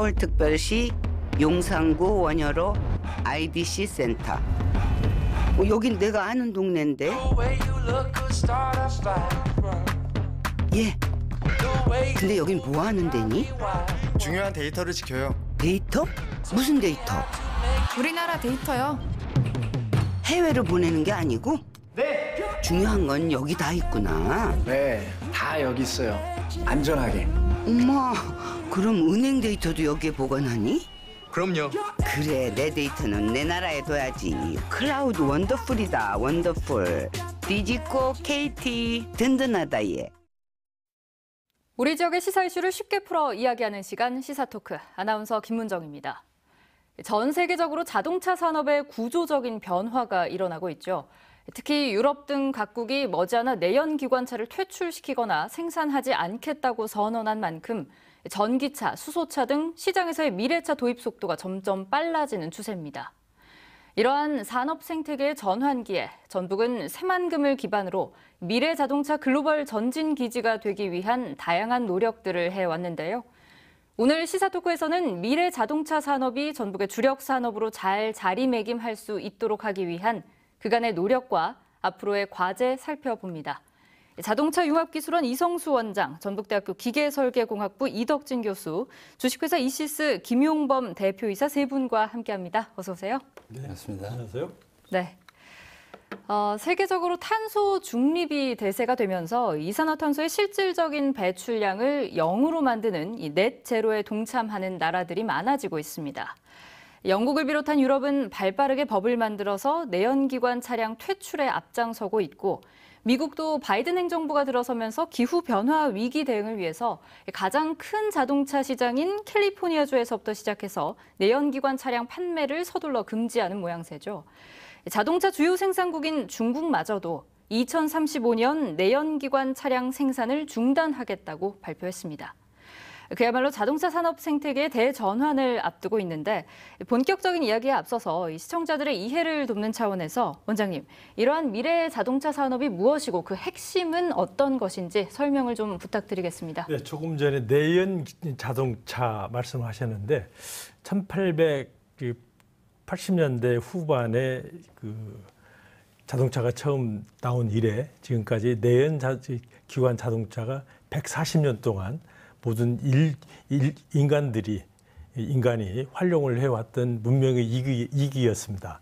서울특별시 용산구 원효로 IDC 센터. 어, 여긴 내가 아는 동네인데. 예. 근데 여긴 뭐 하는 데니? 중요한 데이터를 지켜요. 데이터? 무슨 데이터? 우리나라 데이터요. 해외로 보내는 게 아니고? 네. 중요한 건 여기 다 있구나. 네, 다 여기 있어요. 안전하게. 엄마, 그럼 은행 데이터도 여기에 보관하니? 그럼요. 그래 내 데이터는 내 나라에 둬야지 클라우드 원더풀이다 원더풀 디지코 KT 든든하다 얘 우리 지역의 시사 이슈를 쉽게 풀어 이야기하는 시간 시사토크 아나운서 김문정입니다. 전 세계적으로 자동차 산업의 구조적인 변화가 일어나고 있죠. 특히 유럽 등 각국이 머지않아 내연 기관차를 퇴출시키거나 생산하지 않겠다고 선언한 만큼 전기차, 수소차 등 시장에서의 미래차 도입 속도가 점점 빨라지는 추세입니다. 이러한 산업 생태계 전환기에 전북은 새만금을 기반으로 미래 자동차 글로벌 전진 기지가 되기 위한 다양한 노력들을 해왔는데요. 오늘 시사토크에서는 미래 자동차 산업이 전북의 주력 산업으로 잘 자리매김할 수 있도록 하기 위한 그간의 노력과 앞으로의 과제 살펴봅니다. 예, 자동차 융합기술원 이성수 원장, 전북대학교 기계설계공학부 이덕진 교수, 주식회사 이시스 김용범 대표이사 세 분과 함께합니다. 어서 오세요. 네, 반습니다 안녕하세요. 네. 어, 세계적으로 탄소 중립이 대세가 되면서 이산화탄소의 실질적인 배출량을 0으로 만드는 이넷 제로에 동참하는 나라들이 많아지고 있습니다. 영국을 비롯한 유럽은 발빠르게 법을 만들어서 내연기관 차량 퇴출에 앞장서고 있고 미국도 바이든 행정부가 들어서면서 기후 변화 위기 대응을 위해서 가장 큰 자동차 시장인 캘리포니아주에서부터 시작해서 내연기관 차량 판매를 서둘러 금지하는 모양새죠. 자동차 주요 생산국인 중국마저도 2035년 내연기관 차량 생산을 중단하겠다고 발표했습니다. 그야말로 자동차 산업 생태계의 대전환을 앞두고 있는데 본격적인 이야기에 앞서서 시청자들의 이해를 돕는 차원에서 원장님, 이러한 미래의 자동차 산업이 무엇이고 그 핵심은 어떤 것인지 설명을 좀 부탁드리겠습니다. 네, 조금 전에 내연 자동차 말씀하셨는데 1880년대 후반에 그 자동차가 처음 나온 이래 지금까지 내연 기관 자동차가 140년 동안 모든 일, 일, 인간들이 인간이 활용을 해왔던 문명의 이기, 이기였습니다.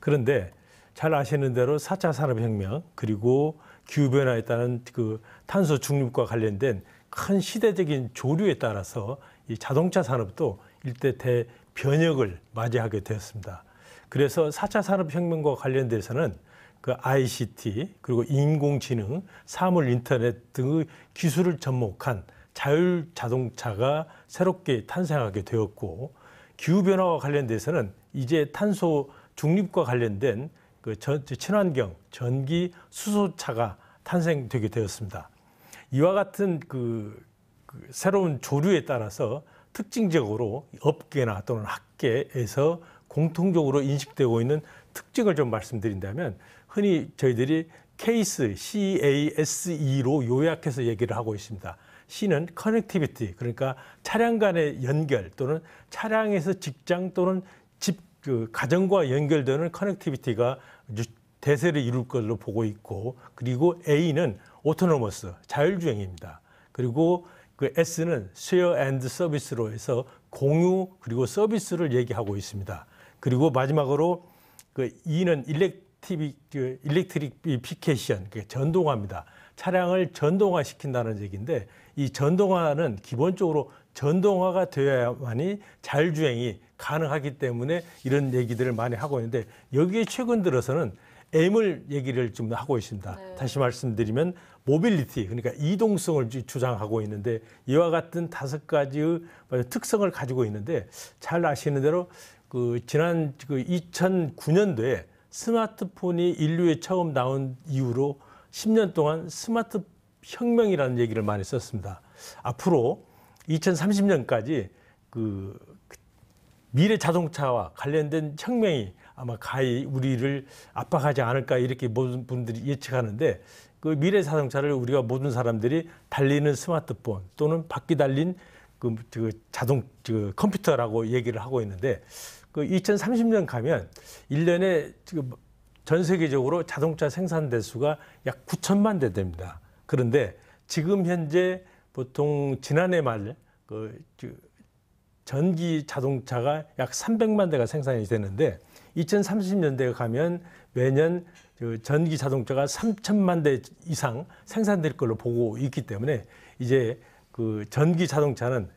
그런데 잘 아시는 대로 4차 산업혁명 그리고 기후변화에 따른 그 탄소 중립과 관련된 큰 시대적인 조류에 따라서 이 자동차 산업도 일대 대변혁을 맞이하게 되었습니다. 그래서 4차 산업혁명과 관련돼서는 그 ICT 그리고 인공지능, 사물 인터넷 등의 기술을 접목한 자율 자동차가 새롭게 탄생하게 되었고 기후 변화와 관련돼서는 이제 탄소 중립과 관련된 그 전, 친환경 전기 수소차가 탄생되게 되었습니다. 이와 같은 그, 그 새로운 조류에 따라서 특징적으로 업계나 또는 학계에서 공통적으로 인식되고 있는 특징을 좀 말씀드린다면 흔히 저희들이 케이스 CASE로 요약해서 얘기를 하고 있습니다. C는 커넥티비티 그러니까 차량 간의 연결 또는 차량에서 직장 또는 집 그 가정과 연결되는 커넥티비티가 대세를 이룰 걸로 보고 있고 그리고 A는 오토노머스 자율주행입니다. 그리고 그 S는 쉐어 앤드 서비스로 해서 공유 그리고 서비스를 얘기하고 있습니다. 그리고 마지막으로 그 E는 일렉티비 일렉트릭 피케이션 전동화입니다. 차량을 전동화 시킨다는 얘기인데 이 전동화는 기본적으로 전동화가 되어야만이 자율주행이 가능하기 때문에 이런 얘기들을 많이 하고 있는데 여기에 최근 들어서는 M을 얘기를 좀금 하고 있습니다. 네. 다시 말씀드리면 모빌리티 그러니까 이동성을 주장하고 있는데 이와 같은 다섯 가지의 특성을 가지고 있는데 잘 아시는 대로 그 지난 그 2009년도에 스마트폰이 인류에 처음 나온 이후로 10년 동안 스마트 혁명이라는 얘기를 많이 썼습니다. 앞으로 2030년까지 그 미래 자동차와 관련된 혁명이 아마 가히 우리를 압박하지 않을까 이렇게 모든 분들이 예측하는데 그 미래 자동차를 우리가 모든 사람들이 달리는 스마트폰 또는 바퀴 달린 그, 그 자동 그 컴퓨터라고 얘기를 하고 있는데 그 2030년 가면 일년에 지금 전 세계적으로 자동차 생산 대수가 약 9천만 대 됩니다. 그런데 지금 현재 보통 지난해 말그 전기 자동차가 약 300만 대가 생산이 되는데 2030년대에 가면 매년 전기 자동차가 3천만 대 이상 생산될 걸로 보고 있기 때문에 이제 그 전기 자동차는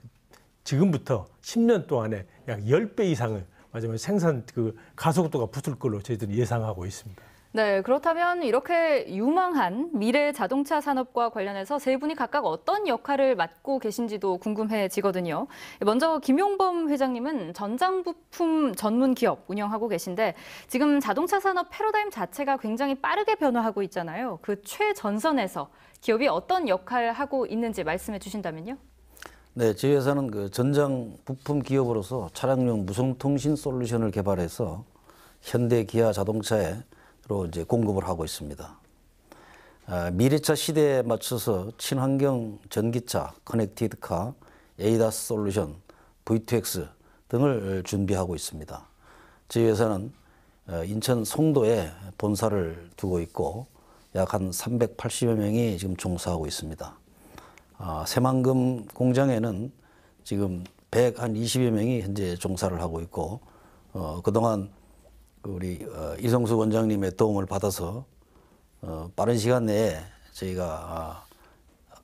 지금부터 10년 동안에 약 10배 이상을 마지막에 생산 그 가속도가 붙을 걸로 저희들은 예상하고 있습니다. 네, 그렇다면 이렇게 유망한 미래 자동차 산업과 관련해서 세 분이 각각 어떤 역할을 맡고 계신지도 궁금해지거든요. 먼저 김용범 회장님은 전장부품 전문 기업 운영하고 계신데 지금 자동차 산업 패러다임 자체가 굉장히 빠르게 변화하고 있잖아요. 그 최전선에서 기업이 어떤 역할을 하고 있는지 말씀해 주신다면요. 네, 저희 회사는 그 전장 부품 기업으로서 차량용 무선 통신 솔루션을 개발해서 현대 기아 자동차에로 이제 공급을 하고 있습니다. 아, 미래차 시대에 맞춰서 친환경 전기차, 커넥티드카, 에이다스 솔루션, V2X 등을 준비하고 있습니다. 저희 회사는 어, 인천 송도에 본사를 두고 있고 약 한 380여 명이 지금 종사하고 있습니다. 아, 새만금 공장에는 지금 120여 명이 현재 종사를 하고 있고 어, 그동안 우리 어, 이성수 원장님의 도움을 받아서 어, 빠른 시간 내에 저희가 아,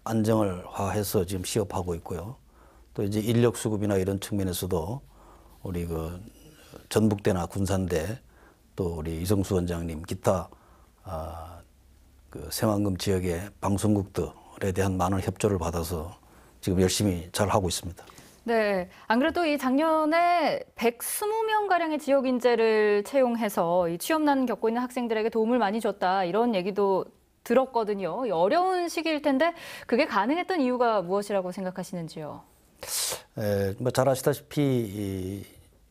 안정을화해서 지금 시업하고 있고요. 또 이제 인력 수급이나 이런 측면에서도 우리 그 전북대나 군산대 또 우리 이성수 원장님 기타 아, 그 새만금 지역의 방송국 들 건설에 대한 많은 협조를 받아서 지금 열심히 잘 하고 있습니다. 네. 안 그래도 이 작년에 120명 가량의 지역 인재를 채용해서 취업난 겪고 있는 학생들에게 도움을 많이 줬다 이런 얘기도 들었거든요. 어려운 시기일 텐데 그게 가능했던 이유가 무엇이라고 생각하시는지요? 에, 뭐잘 아시다시피 이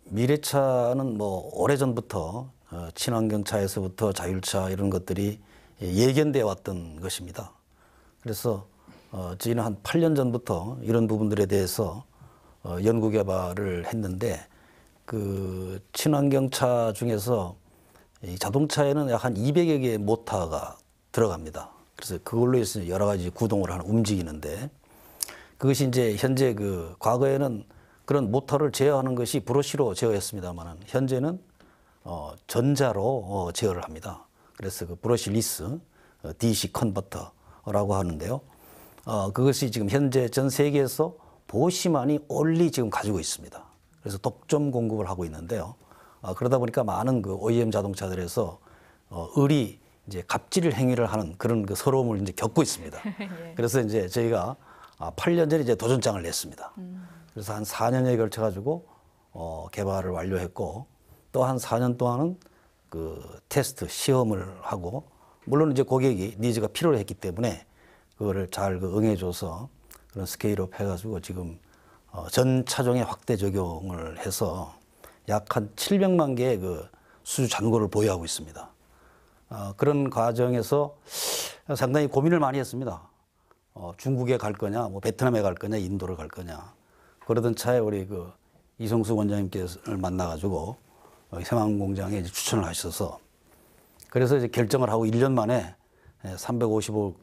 미래차는 뭐 오래전부터 어, 친환경차에서부터 자율차 이런 것들이 예견돼 왔던 것입니다. 그래서 어, 저희는 한 8년 전부터 이런 부분들에 대해서 어, 연구 개발을 했는데 그 친환경차 중에서 이 자동차에는 약 한 200여 개의 모터가 들어갑니다. 그래서 그걸로 해서 여러 가지 구동을 하는 움직이는데 그것이 이제 현재 그 과거에는 그런 모터를 제어하는 것이 브러쉬로 제어했습니다만 현재는 어, 전자로 어, 제어를 합니다. 그래서 그 브러쉬리스 어, DC 컨버터 라고 하는데요. 어, 그것이 지금 현재 전 세계에서 보시만이 올리 지금 가지고 있습니다. 그래서 독점 공급을 하고 있는데요. 어, 그러다 보니까 많은 그 OEM 자동차들에서 어, 을이 이제 갑질 행위를 하는 그런 그 서러움을 이제 겪고 있습니다. 예. 그래서 이제 저희가 8년 아, 전에 이제 도전장을 냈습니다. 음. 그래서 한 4년에 걸쳐 가지고 어, 개발을 완료했고 또 한 4년 동안은 그 테스트 시험을 하고 물론 이제 고객이 그 니즈가 필요했기 때문에 그거를 잘 그 응해줘서 그런 스케일업 해가지고 지금 어, 전 차종에 확대 적용을 해서 약 한 700만 개의 그 수주 잔고를 보유하고 있습니다. 어, 그런 과정에서 상당히 고민을 많이 했습니다. 어, 중국에 갈 거냐, 뭐 베트남에 갈 거냐, 인도를 갈 거냐. 그러던 차에 우리 그 이성수 원장님께서 만나가지고 새마공장에 추천을 하셔서 그래서 이제 결정을 하고 1년 만에 350억 예,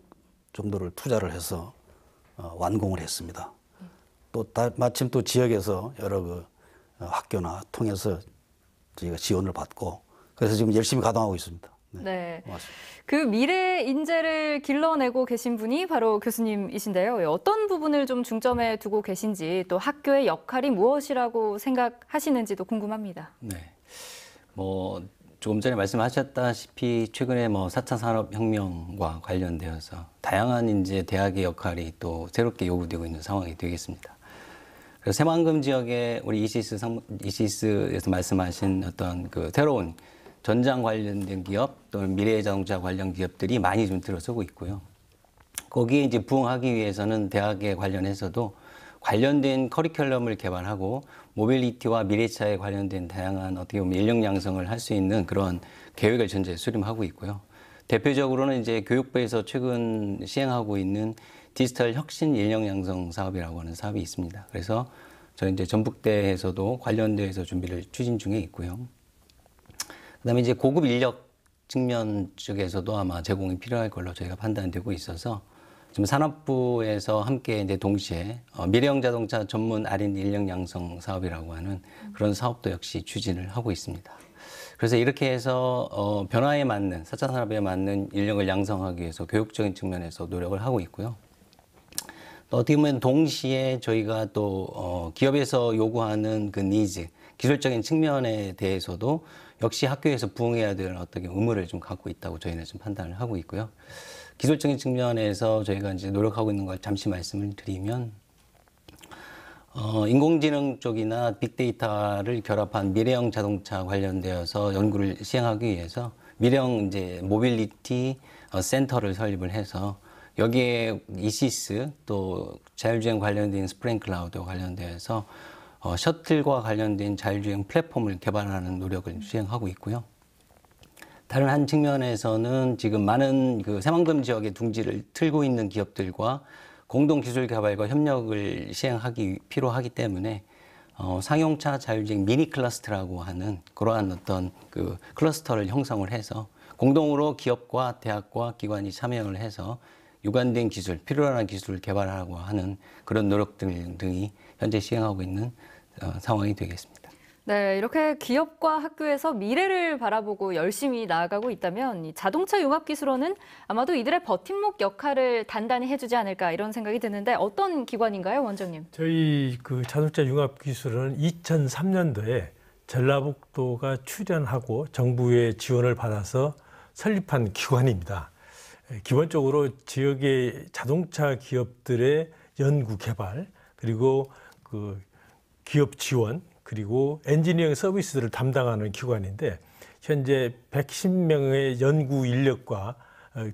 정도를 투자를 해서 어, 완공을 했습니다. 또 마침 또 지역에서 여러 그 어, 학교나 통해서 저희가 지원을 받고 그래서 지금 열심히 가동하고 있습니다. 네. 네. 그 미래 인재를 길러내고 계신 분이 바로 교수님이신데요. 어떤 부분을 좀 중점에 두고 계신지 또 학교의 역할이 무엇이라고 생각하시는지도 궁금합니다. 네. 뭐 조금 전에 말씀하셨다시피 최근에 뭐 4차 산업혁명과 관련되어서 다양한 이제 대학의 역할이 또 새롭게 요구되고 있는 상황이 되겠습니다. 그래서 새만금 지역에 우리 이시스 상, 이시스에서 말씀하신 어떤 그 새로운 전장 관련된 기업 또는 미래 자동차 관련 기업들이 많이 좀 들어서고 있고요. 거기에 이제 부응하기 위해서는 대학에 관련해서도 관련된 커리큘럼을 개발하고 모빌리티와 미래차에 관련된 다양한 어떻게 보면 인력 양성을 할 수 있는 그런 계획을 현재 수립하고 있고요. 대표적으로는 이제 교육부에서 최근 시행하고 있는 디지털 혁신 인력 양성 사업이라고 하는 사업이 있습니다. 그래서 저희 이제 전북대에서도 관련돼서 준비를 추진 중에 있고요. 그다음에 이제 고급 인력 측면 쪽에서도 아마 제공이 필요할 걸로 저희가 판단되고 있어서 지금 산업부에서 함께 이제 동시에 어, 미래형 자동차 전문 아린 인력 양성 사업이라고 하는 그런 사업도 역시 추진을 하고 있습니다. 그래서 이렇게 해서 어, 변화에 맞는 사차 산업에 맞는 인력을 양성하기 위해서 교육적인 측면에서 노력을 하고 있고요. 또 어떻게 보면 동시에 저희가 또 어, 기업에서 요구하는 그 니즈 기술적인 측면에 대해서도 역시 학교에서 부응해야 될어떤 의무를 좀 갖고 있다고 저희는 좀 판단을 하고 있고요. 기술적인 측면에서 저희가 이제 노력하고 있는 걸 잠시 말씀을 드리면 어, 인공지능 쪽이나 빅데이터를 결합한 미래형 자동차 관련되어서 연구를 시행하기 위해서 미래형 이제 모빌리티 어, 센터를 설립을 해서 여기에 이시스 또 자율주행 관련된 스프링 클라우드와 관련되어서 어, 셔틀과 관련된 자율주행 플랫폼을 개발하는 노력을 수행하고 있고요. 다른 한 측면에서는 지금 많은 그 새만금 지역의 둥지를 틀고 있는 기업들과 공동 기술 개발과 협력을 시행하기 필요하기 때문에 어, 상용차 자율주행 미니 클러스터라고 하는 그러한 어떤 그 클러스터를 형성을 해서 공동으로 기업과 대학과 기관이 참여를 해서 유관된 기술, 필요한 기술을 개발하고 라 하는 그런 노력 등, 등이 현재 시행하고 있는 어, 상황이 되겠습니다. 네, 이렇게 기업과 학교에서 미래를 바라보고 열심히 나아가고 있다면 자동차 융합 기술원은 아마도 이들의 버팀목 역할을 단단히 해주지 않을까 이런 생각이 드는데 어떤 기관인가요, 원장님? 저희 그 자동차 융합 기술원은 2003년도에 전라북도가 출연하고 정부의 지원을 받아서 설립한 기관입니다. 예, 기본적으로 지역의 자동차 기업들의 연구 개발 그리고 그 기업 지원 그리고 엔지니어링 서비스를 담당하는 기관인데 현재 110명의 연구 인력과 어,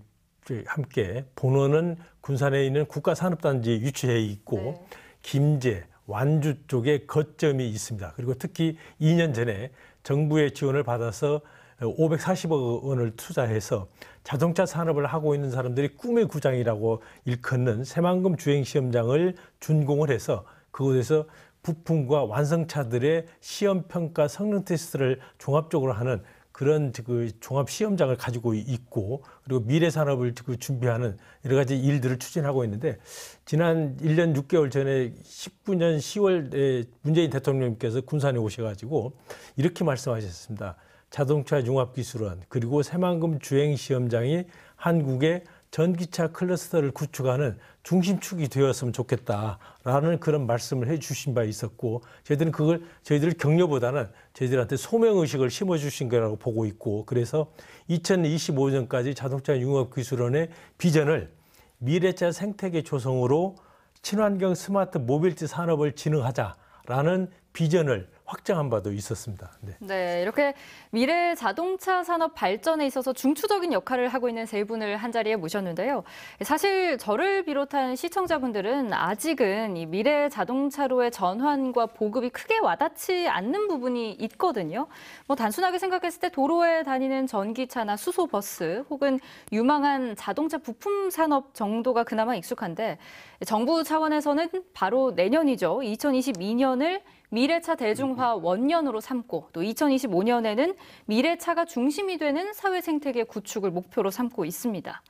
함께 본원은 군산에 있는 국가산업단지에 유치해 있고 네. 김제, 완주 쪽에 거점이 있습니다. 그리고 특히 2년 전에 정부의 지원을 받아서 540억 원을 투자해서 자동차 산업을 하고 있는 사람들이 꿈의 구장이라고 일컫는 새만금 주행 시험장을 준공을 해서 그곳에서 부품과 완성차들의 시험 평가 성능 테스트를 종합적으로 하는 그런 그 종합 시험장을 가지고 있고 그리고 미래 산업을 그 준비하는 여러 가지 일들을 추진하고 있는데 지난 1년 6개월 전에 19년 10월에 문재인 대통령님께서 군산에 오셔가지고 이렇게 말씀하셨습니다. 자동차 융합 기술원 그리고 새만금 주행 시험장이 한국의 전기차 클러스터를 구축하는 중심축이 되었으면 좋겠다라는 그런 말씀을 해주신 바 있었고 저희들은 그걸 저희들 격려보다는 저희들한테 소명 의식을 심어주신 거라고 보고 있고 그래서 2025년까지 자동차 융합 기술원의 비전을 미래차 생태계 조성으로 친환경 스마트 모빌티 산업을 진흥하자라는 비전을 확장한 바도 있었습니다. 네. 네. 이렇게 미래 자동차 산업 발전에 있어서 중추적인 역할을 하고 있는 세 분을 한 자리에 모셨는데요. 사실 저를 비롯한 시청자분들은 아직은 이 미래 자동차로의 전환과 보급이 크게 와닿지 않는 부분이 있거든요. 뭐 단순하게 생각했을 때 도로에 다니는 전기차나 수소 버스 혹은 유망한 자동차 부품 산업 정도가 그나마 익숙한데 정부 차원에서는 바로 내년이죠. 2022년을 미래차 대중화 원년으로 삼고 또 2025년에는 미래차가 중심이 되는 사회 생태계 구축을 목표로 삼고 있습니다.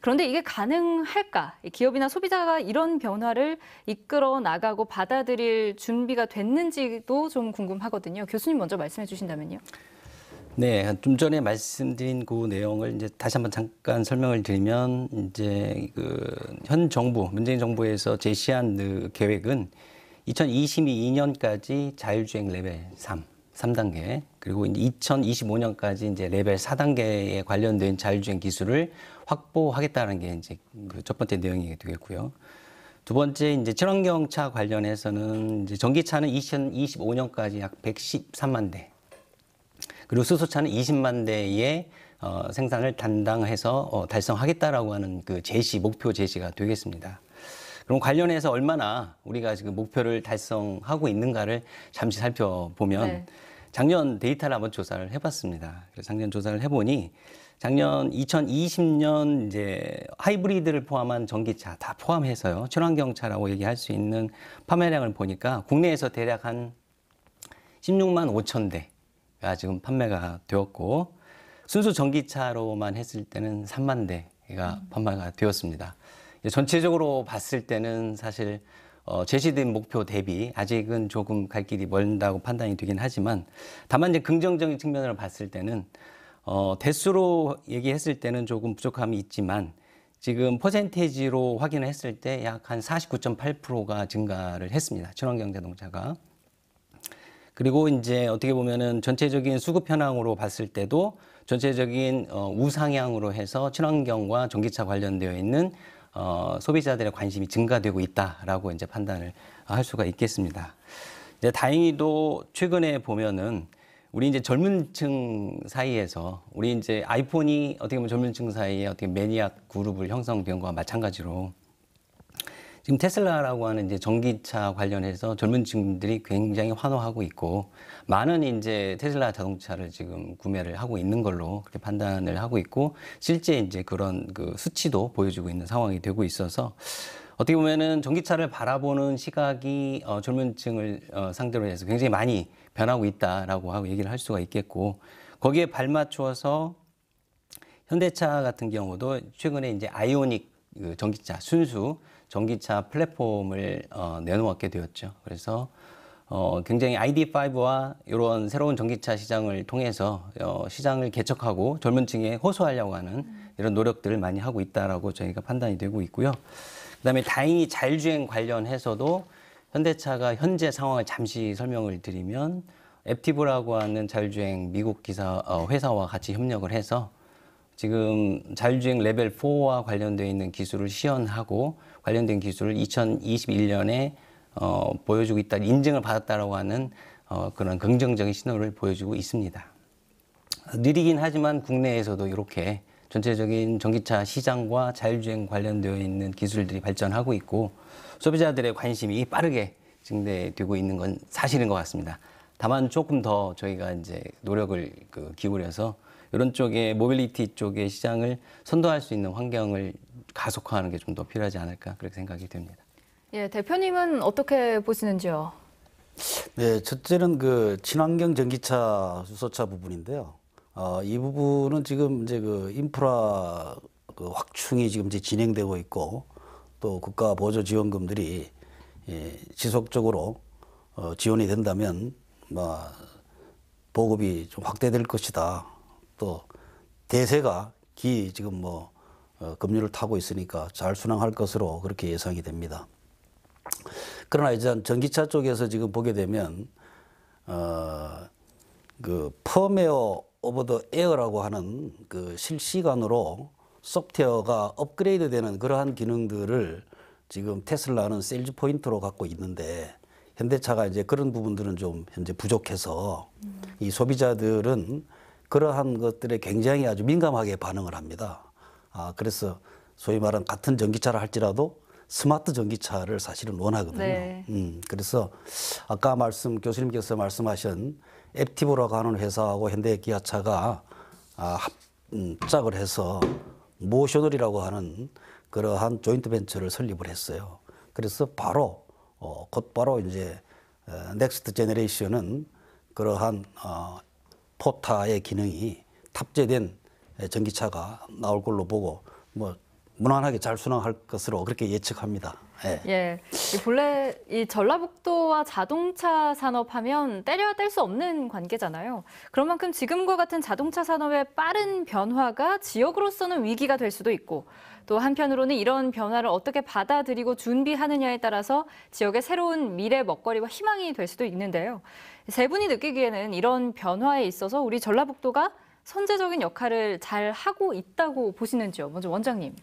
그런데 이게 가능할까? 기업이나 소비자가 이런 변화를 이끌어 나가고 받아들일 준비가 됐는지도 좀 궁금하거든요. 교수님 먼저 말씀해 주신다면요. 네, 좀 전에 말씀드린 그 내용을 이제 다시 한번 잠깐 설명을 드리면 이제 그현 정부 문재인 정부에서 제시한 그 계획은 2022년까지 자율주행 레벨 3, 3단계, 그리고 2025년까지 이제 레벨 4단계에 관련된 자율주행 기술을 확보하겠다는 게 이제 그첫 번째 내용이 되겠고요. 두 번째 이제 친환경차 관련해서는 이제 전기차는 2025년까지 약 113만 대, 그리고 수소차는 20만 대의 어, 생산을 담당해서 어, 달성하겠다라고 하는 그 제시 목표 제시가 되겠습니다. 그럼 관련해서 얼마나 우리가 지금 목표를 달성하고 있는가를 잠시 살펴보면 네. 작년 데이터를 한번 조사를 해봤습니다. 그래서 작년 조사를 해보니 작년 2020년 이제 하이브리드를 포함한 전기차 다 포함해서요 친환경차라고 얘기할 수 있는 판매량을 보니까 국내에서 대략 한 16만 5천 대가 지금 판매가 되었고 순수 전기차로만 했을 때는 3만 대가 음. 판매가 되었습니다. 전체적으로 봤을 때는 사실 어, 제시된 목표 대비 아직은 조금 갈 길이 멀다고 판단이 되긴 하지만 다만 이제 긍정적인 측면으로 봤을 때는 어, 대수로 얘기했을 때는 조금 부족함이 있지만 지금 퍼센테이지로 확인을 했을 때 약 한 49.8%가 증가를 했습니다. 친환경 자동차가. 그리고 이제 어떻게 보면은 전체적인 수급 현황으로 봤을 때도 전체적인 어, 우상향으로 해서 친환경과 전기차 관련되어 있는 어, 소비자들의 관심이 증가되고 있다라고 이제 판단을 할 수가 있겠습니다. 이제 다행히도 최근에 보면은 우리 이제 젊은층 사이에서 우리 이제 아이폰이 어떻게 보면 젊은층 사이에 어떻게 매니아 그룹을 형성된 거와 마찬가지로 지금 테슬라라고 하는 이제 전기차 관련해서 젊은 층들이 굉장히 환호하고 있고 많은 이제 테슬라 자동차를 지금 구매를 하고 있는 걸로 그렇게 판단을 하고 있고 실제 이제 그런 그 수치도 보여주고 있는 상황이 되고 있어서 어떻게 보면은 전기차를 바라보는 시각이 어, 젊은층을 어, 상대로 해서 굉장히 많이 변하고 있다라고 하고 얘기를 할 수가 있겠고 거기에 발맞추어서 현대차 같은 경우도 최근에 이제 아이오닉 그 전기차 순수 전기차 플랫폼을 어, 내놓았게 되었죠. 그래서 어, 굉장히 ID5와 이런 새로운 전기차 시장을 통해서 어, 시장을 개척하고 젊은층에 호소하려고 하는 이런 노력들을 많이 하고 있다라고 저희가 판단이 되고 있고요. 그다음에 다행히 자율주행 관련해서도 현대차가 현재 상황을 잠시 설명을 드리면 앱티브라고 하는 자율주행 미국 기사 어, 회사와 같이 협력을 해서 지금 자율주행 레벨 4와 관련되어 있는 기술을 시연하고 관련된 기술을 2021년에 어, 보여주고 있다, 인증을 받았다라고 하는 어, 그런 긍정적인 신호를 보여주고 있습니다. 느리긴 하지만 국내에서도 이렇게 전체적인 전기차 시장과 자율주행 관련되어 있는 기술들이 발전하고 있고 소비자들의 관심이 빠르게 증대되고 있는 건 사실인 것 같습니다. 다만 조금 더 저희가 이제 노력을 그 기울여서 이런 쪽에 모빌리티 쪽의 시장을 선도할 수 있는 환경을 가속화하는 게 좀 더 필요하지 않을까 그렇게 생각이 됩니다. 예, 대표님은 어떻게 보시는지요? 네, 첫째는 그 친환경 전기차 수소차 부분인데요. 어, 이 부분은 지금 이제 그 인프라 그 확충이 지금 이제 진행되고 있고 또 국가 보조 지원금들이 예, 지속적으로 어, 지원이 된다면 뭐 보급이 좀 확대될 것이다. 또 대세가 기 지금 뭐 어, 급류를 타고 있으니까 잘 순항할 것으로 그렇게 예상이 됩니다. 그러나 이제 전기차 쪽에서 지금 보게 되면 어, 그 펌웨어 오버 더 에어라고 하는 그 실시간으로 소프트웨어가 업그레이드 되는 그러한 기능들을 지금 테슬라는 세일즈 포인트로 갖고 있는데 현대차가 이제 그런 부분들은 좀 현재 부족해서 음. 이 소비자들은 그러한 것들에 굉장히 아주 민감하게 반응을 합니다. 아, 그래서 소위 말하는 같은 전기차를 할지라도 스마트 전기차를 사실은 원하거든요. 네. 음, 그래서 아까 말씀 교수님께서 말씀하신 앱티브라고 하는 회사하고 현대 기아차가 아, 합작을 음, 해서 모셔널이라고 하는 그러한 조인트 벤처를 설립을 했어요. 그래서 바로 어, 곧바로 이제 어, 넥스트 제네레이션은 그러한 어, 포타의 기능이 탑재된 예, 전기차가 나올 걸로 보고 뭐 무난하게 잘 순항할 것으로 그렇게 예측합니다. 예. 예. 본래 이 전라북도와 자동차 산업하면 때려야 뗄 수 없는 관계잖아요. 그런 만큼 지금과 같은 자동차 산업의 빠른 변화가 지역으로서는 위기가 될 수도 있고 또 한편으로는 이런 변화를 어떻게 받아들이고 준비하느냐에 따라서 지역의 새로운 미래 먹거리와 희망이 될 수도 있는데요. 세 분이 느끼기에는 이런 변화에 있어서 우리 전라북도가 선제적인 역할을 잘 하고 있다고 보시는지요? 먼저 원장님.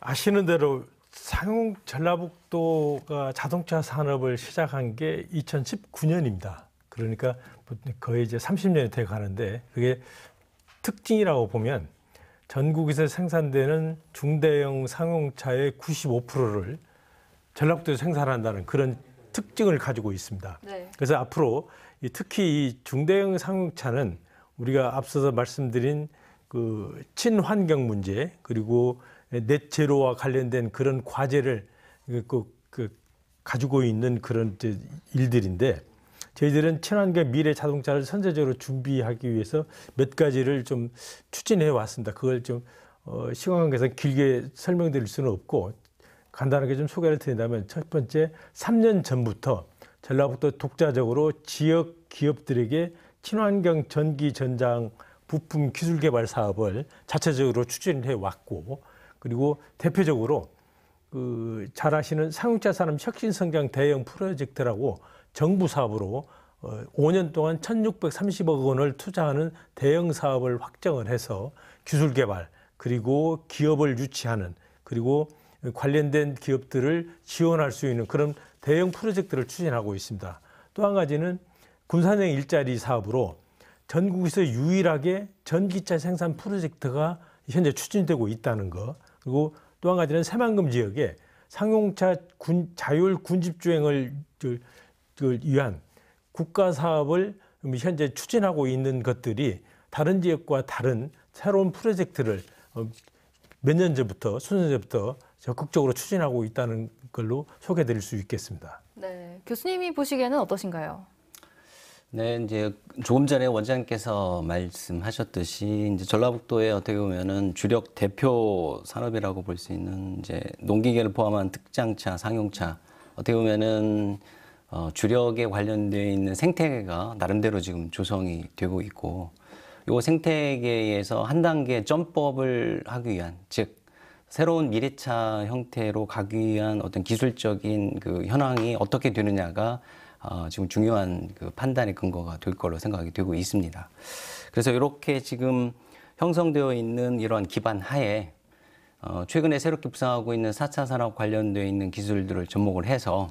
아시는 대로 상용 전라북도가 자동차 산업을 시작한 게 2019년입니다. 그러니까 거의 이제 30년이 돼 가는데 그게 특징이라고 보면 전국에서 생산되는 중대형 상용차의 95%를 전라북도에서 생산한다는 그런 특징을 가지고 있습니다. 네. 그래서 앞으로 특히 이 중대형 상용차는 우리가 앞서서 말씀드린 그 친환경 문제 그리고 넷제로와 관련된 그런 과제를 그, 그, 그 가지고 있는 그런 일들인데 저희들은 친환경 미래 자동차를 선제적으로 준비하기 위해서 몇 가지를 좀 추진해 왔습니다. 그걸 좀 어, 시간 관계상 길게 설명드릴 수는 없고 간단하게 좀 소개를 드린다면 첫 번째 3년 전부터 전라북도 독자적으로 지역 기업들에게 친환경 전기 전장 부품 기술 개발 사업을 자체적으로 추진해 왔고 그리고 대표적으로 그 잘 아시는 상용차 산업 혁신 성장 대형 프로젝트라고 정부 사업으로 5년 어, 동안 1,630억 원을 투자하는 대형 사업을 확정을 해서 기술 개발 그리고 기업을 유치하는 그리고 관련된 기업들을 지원할 수 있는 그런 대형 프로젝트를 추진하고 있습니다. 또 한 가지는 군산행 일자리 사업으로 전국에서 유일하게 전기차 생산 프로젝트가 현재 추진되고 있다는 것 그리고 또 한 가지는 새만금 지역에 상용차 군, 자율 군집주행을 그, 그 위한 국가 사업을 음, 현재 추진하고 있는 것들이 다른 지역과 다른 새로운 프로젝트를 어, 몇년 전부터 수년 전부터 적극적으로 추진하고 있다는 걸로 소개드릴 해수 있겠습니다. 네, 교수님이 보시기에는 어떠신가요? 네, 이제 조금 전에 원장님께서 말씀하셨듯이 이제 전라북도에 어떻게 보면은 주력 대표 산업이라고 볼 수 있는 이제 농기계를 포함한 특장차, 상용차 어떻게 보면은 어, 주력에 관련돼 있는 생태계가 나름대로 지금 조성이 되고 있고 요 생태계에서 한 단계 점법을 하기 위한 즉 새로운 미래차 형태로 가기 위한 어떤 기술적인 그 현황이 어떻게 되느냐가 어, 지금 중요한 그 판단의 근거가 될 걸로 생각이 되고 있습니다. 그래서 이렇게 지금 형성되어 있는 이러한 기반 하에 어, 최근에 새롭게 부상하고 있는 4차 산업 관련되어 있는 기술들을 접목을 해서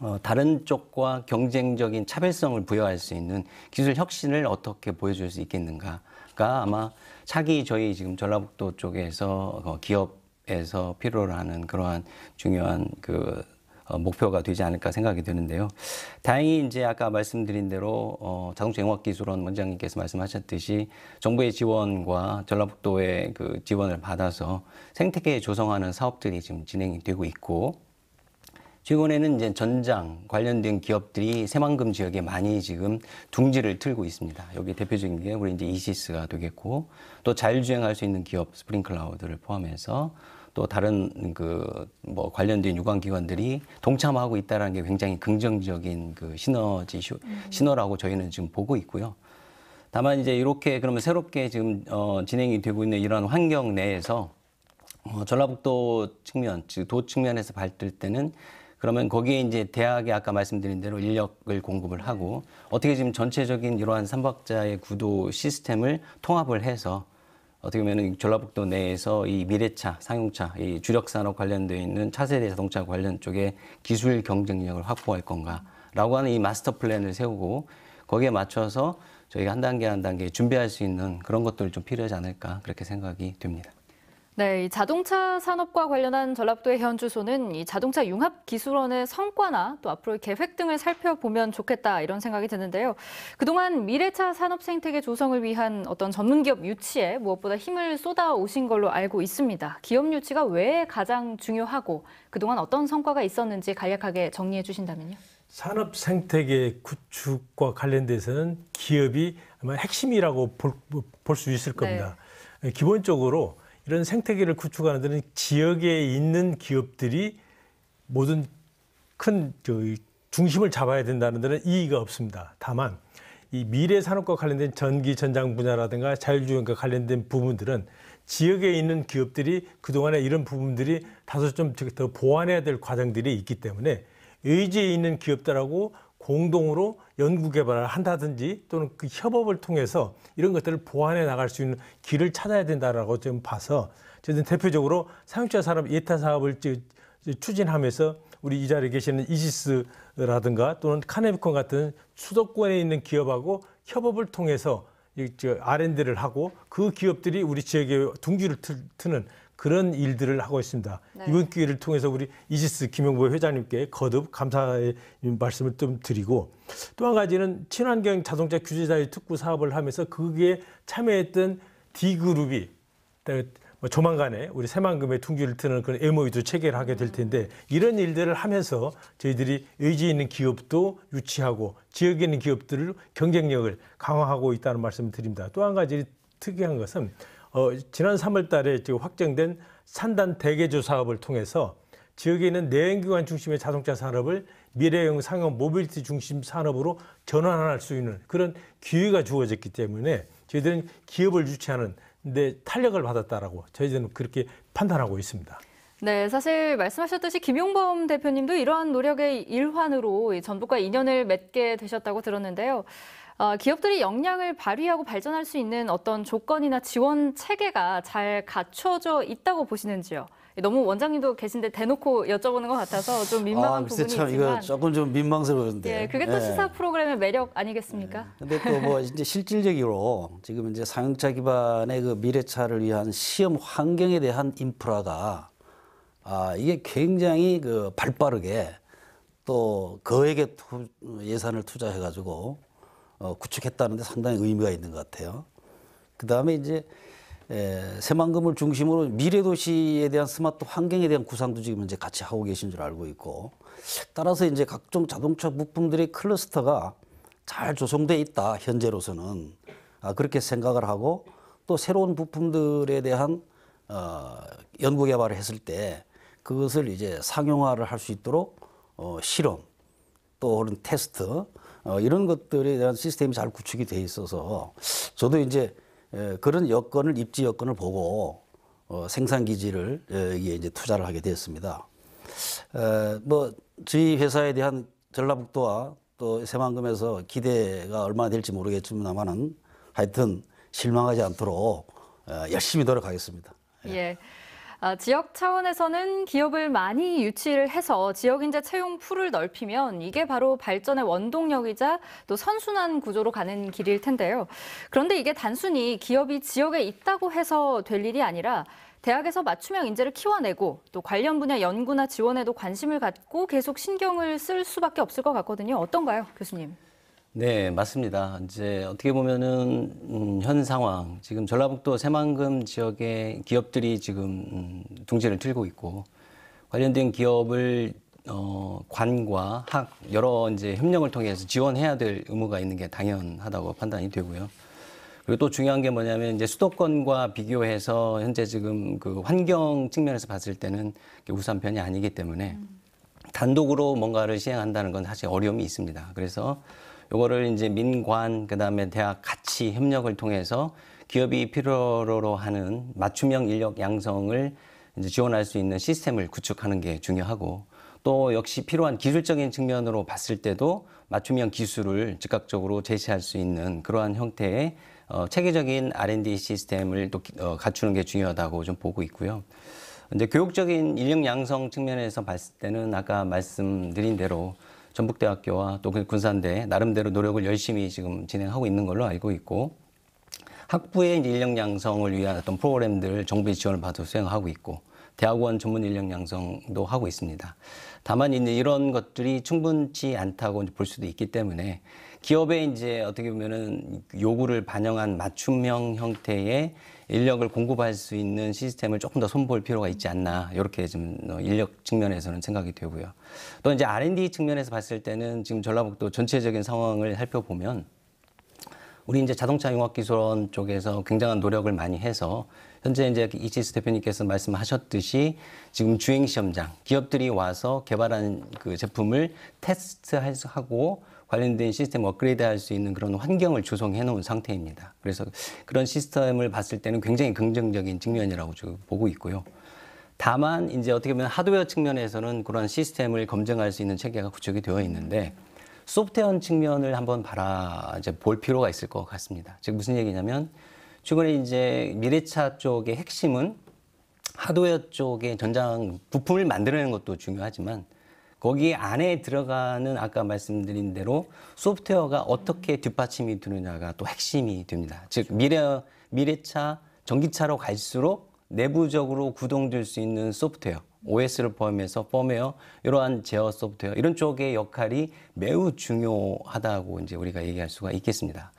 어, 다른 쪽과 경쟁적인 차별성을 부여할 수 있는 기술 혁신을 어떻게 보여줄 수 있겠는가가 아마 차기 저희 지금 전라북도 쪽에서 어, 기업에서 필요로 하는 그러한 중요한 그 어, 목표가 되지 않을까 생각이 드는데요. 다행히 이제 아까 말씀드린 대로 어, 자동차 융합기술원 원장님께서 말씀하셨듯이 정부의 지원과 전라북도의 그 지원을 받아서 생태계 조성하는 사업들이 지금 진행이 되고 있고 최근에는 이제 전장 관련된 기업들이 새만금 지역에 많이 지금 둥지를 틀고 있습니다. 여기 대표적인 게 우리 이제 이시스가 되겠고 또 잘주행할수 있는 기업 스프링클라우드를 포함해서 또 다른 그 뭐 관련된 유관 기관들이 동참하고 있다라는 게 굉장히 긍정적인 그 시너지 음. 신호라고 저희는 지금 보고 있고요. 다만 이제 이렇게 그러면 새롭게 지금 어, 진행이 되고 있는 이런 환경 내에서 어, 전라북도 측면, 즉 도 측면에서 발뜰 때는 그러면 거기에 이제 대학에 아까 말씀드린 대로 인력을 공급을 하고 어떻게 지금 전체적인 이러한 삼박자의 구도 시스템을 통합을 해서 어떻게 보면 전라북도 내에서 이 미래차, 상용차, 이 주력 산업 관련되어 있는 차세대 자동차 관련 쪽에 기술 경쟁력을 확보할 건가라고 하는 이 마스터 플랜을 세우고 거기에 맞춰서 저희가 한 단계 한 단계 준비할 수 있는 그런 것들 좀 필요하지 않을까 그렇게 생각이 됩니다. 네, 자동차 산업과 관련한 전라도의 현주소는 이 자동차 융합 기술원의 성과나 또 앞으로의 계획 등을 살펴보면 좋겠다 이런 생각이 드는데요. 그동안 미래차 산업 생태계 조성을 위한 어떤 전문 기업 유치에 무엇보다 힘을 쏟아 오신 걸로 알고 있습니다. 기업 유치가 왜 가장 중요하고 그동안 어떤 성과가 있었는지 간략하게 정리해 주신다면요. 산업 생태계 구축과 관련돼서는 기업이 아마 핵심이라고 볼 수 있을 네. 겁니다. 네. 기본적으로 이런 생태계를 구축하는 데는 지역에 있는 기업들이 모든 큰 중심을 잡아야 된다는 데는 이의가 없습니다. 다만 이 미래 산업과 관련된 전기 전장 분야라든가 자율주행과 관련된 부분들은 지역에 있는 기업들이 그동안에 이런 부분들이 다소 좀 더 보완해야 될 과정들이 있기 때문에 의지에 있는 기업들하고 공동으로 연구 개발을 한다든지 또는 그 협업을 통해서 이런 것들을 보완해 나갈 수 있는 길을 찾아야 된다라고 좀 봐서 저는 대표적으로 사용자 산업 예타 사업을 추진하면서 우리 이 자리에 계시는 이지스라든가 또는 카네비콘 같은 수도권에 있는 기업하고 협업을 통해서 R&D를 하고 그 기업들이 우리 지역에 둥지를 트는 그런 일들을 하고 있습니다. 네. 이번 기회를 통해서 우리 이지스 김영보 회장님께 거듭 감사의 말씀을 좀 드리고 또 한 가지는 친환경 자동차 규제 자유 특구 사업을 하면서 거기에 참여했던 D그룹이 네, 뭐 조만간에 우리 새만금의 둥지를 트는 그런 MOU도 체결 하게 될 음. 텐데 이런 일들을 하면서 저희들이 의지 있는 기업도 유치하고 지역에 있는 기업들을 경쟁력을 강화하고 있다는 말씀을 드립니다. 또 한 가지 특이한 것은 어, 지난 3월 달에 지금 확정된 산단 대개조 사업을 통해서 지역에 있는 내연기관 중심의 자동차 산업을 미래형 상업 모빌리티 중심 산업으로 전환할 수 있는 그런 기회가 주어졌기 때문에 저희들은 기업을 유치하는 데 탄력을 받았다라고 저희들은 그렇게 판단하고 있습니다. 네, 사실 말씀하셨듯이 김용범 대표님도 이러한 노력의 일환으로 전북과 인연을 맺게 되셨다고 들었는데요. 어, 기업들이 역량을 발휘하고 발전할 수 있는 어떤 조건이나 지원 체계가 잘 갖춰져 있다고 보시는지요? 너무 원장님도 계신데 대놓고 여쭤보는 것 같아서 좀 민망한 아, 부분이 지만 이거 조금 좀 민망스러운데. 예, 그게 또 예. 시사 프로그램의 매력 아니겠습니까? 예. 근데 또 뭐 이제 실질적으로 지금 이제 상용차 기반의 그 미래차를 위한 시험 환경에 대한 인프라가 아 이게 굉장히 그 발빠르게 또 거액의 투, 예산을 투자해가지고 어, 구축했다는데 상당히 의미가 있는 것 같아요. 그 다음에 이제 새만금을 중심으로 미래 도시에 대한 스마트 환경에 대한 구상도 지금 이제 같이 하고 계신 줄 알고 있고 따라서 이제 각종 자동차 부품들의 클러스터가 잘 조성돼 있다 현재로서는 아, 그렇게 생각을 하고 또 새로운 부품들에 대한 어, 연구 개발을 했을 때 그것을 이제 상용화를 할 수 있도록 어, 실험 또 그런 테스트 어, 이런 것들에 대한 시스템이 잘 구축이 돼 있어서 저도 이제 에, 그런 여건을 입지 여건을 보고 어, 생산 기지를 여기에 이제 투자를 하게 되었습니다. 에, 뭐 저희 회사에 대한 전라북도와 또 새만금에서 기대가 얼마나 될지 모르겠지만은 하여튼 실망하지 않도록 열심히 노력하겠습니다. 예. 예. 아, 지역 차원에서는 기업을 많이 유치를 해서 지역 인재 채용 풀을 넓히면 이게 바로 발전의 원동력이자 또 선순환 구조로 가는 길일 텐데요. 그런데 이게 단순히 기업이 지역에 있다고 해서 될 일이 아니라 대학에서 맞춤형 인재를 키워내고 또 관련 분야 연구나 지원에도 관심을 갖고 계속 신경을 쓸 수밖에 없을 것 같거든요. 어떤가요, 교수님? 네, 맞습니다. 이제 어떻게 보면은 음, 현 상황 지금 전라북도 새만금 지역의 기업들이 지금 음, 둥지를 틀고 있고 관련된 기업을 어, 관과 학 여러 이제 협력을 통해서 지원해야 될 의무가 있는 게 당연하다고 판단이 되고요. 그리고 또 중요한 게 뭐냐면 이제 수도권과 비교해서 현재 지금 그 환경 측면에서 봤을 때는 우수한편이 아니기 때문에 음. 단독으로 뭔가를 시행한다는 건 사실 어려움이 있습니다. 그래서 요거를 이제 민관 그다음에 대학 같이 협력을 통해서 기업이 필요로 하는 맞춤형 인력 양성을 이제 지원할 수 있는 시스템을 구축하는 게 중요하고 또 역시 필요한 기술적인 측면으로 봤을 때도 맞춤형 기술을 즉각적으로 제시할 수 있는 그러한 형태의 어, 체계적인 R&D 시스템을 또 어, 갖추는 게 중요하다고 좀 보고 있고요. 이제 교육적인 인력 양성 측면에서 봤을 때는 아까 말씀드린 대로 전북대학교와 또 그 군산대 나름대로 노력을 열심히 지금 진행하고 있는 걸로 알고 있고 학부의 인력 양성을 위한 어떤 프로그램들 정부의 지원을 받아 수행하고 있고 대학원 전문 인력 양성도 하고 있습니다. 다만 이제 이런 것들이 충분치 않다고 볼 수도 있기 때문에 기업의 이제 어떻게 보면은 요구를 반영한 맞춤형 형태의 인력을 공급할 수 있는 시스템을 조금 더 손볼 필요가 있지 않나 이렇게 지금 어, 인력 측면에서는 생각이 되고요. 또 이제 R&D 측면에서 봤을 때는 지금 전라북도 전체적인 상황을 살펴보면 우리 이제 자동차 융합기술원 쪽에서 굉장한 노력을 많이 해서 현재 이제 이치스 대표님께서 말씀하셨듯이 지금 주행 시험장 기업들이 와서 개발한 그 제품을 테스트하고 관련된 시스템 업그레이드 할 수 있는 그런 환경을 조성해 놓은 상태입니다. 그래서 그런 시스템을 봤을 때는 굉장히 긍정적인 측면이라고 보고 있고요. 다만 이제 어떻게 보면 하드웨어 측면에서는 그러 시스템을 검증할 수 있는 체계가 구축이 되어 있는데 소프트웨어 측면을 한번 바라 이제 볼 필요가 있을 것 같습니다. 즉 무슨 얘기냐면 최근에 이제 미래차 쪽의 핵심은 하드웨어 쪽의 전장 부품을 만들어내는 것도 중요하지만 거기 안에 들어가는 아까 말씀드린 대로 소프트웨어가 어떻게 뒷받침이 되느냐가 또 핵심이 됩니다. 즉 미래 미래차 전기차로 갈수록 내부적으로 구동될 수 있는 소프트웨어 OS를 포함해서 펌웨어 이러한 제어 소프트웨어 이런 쪽의 역할이 매우 중요하다고 이제 우리가 얘기할 수가 있겠습니다.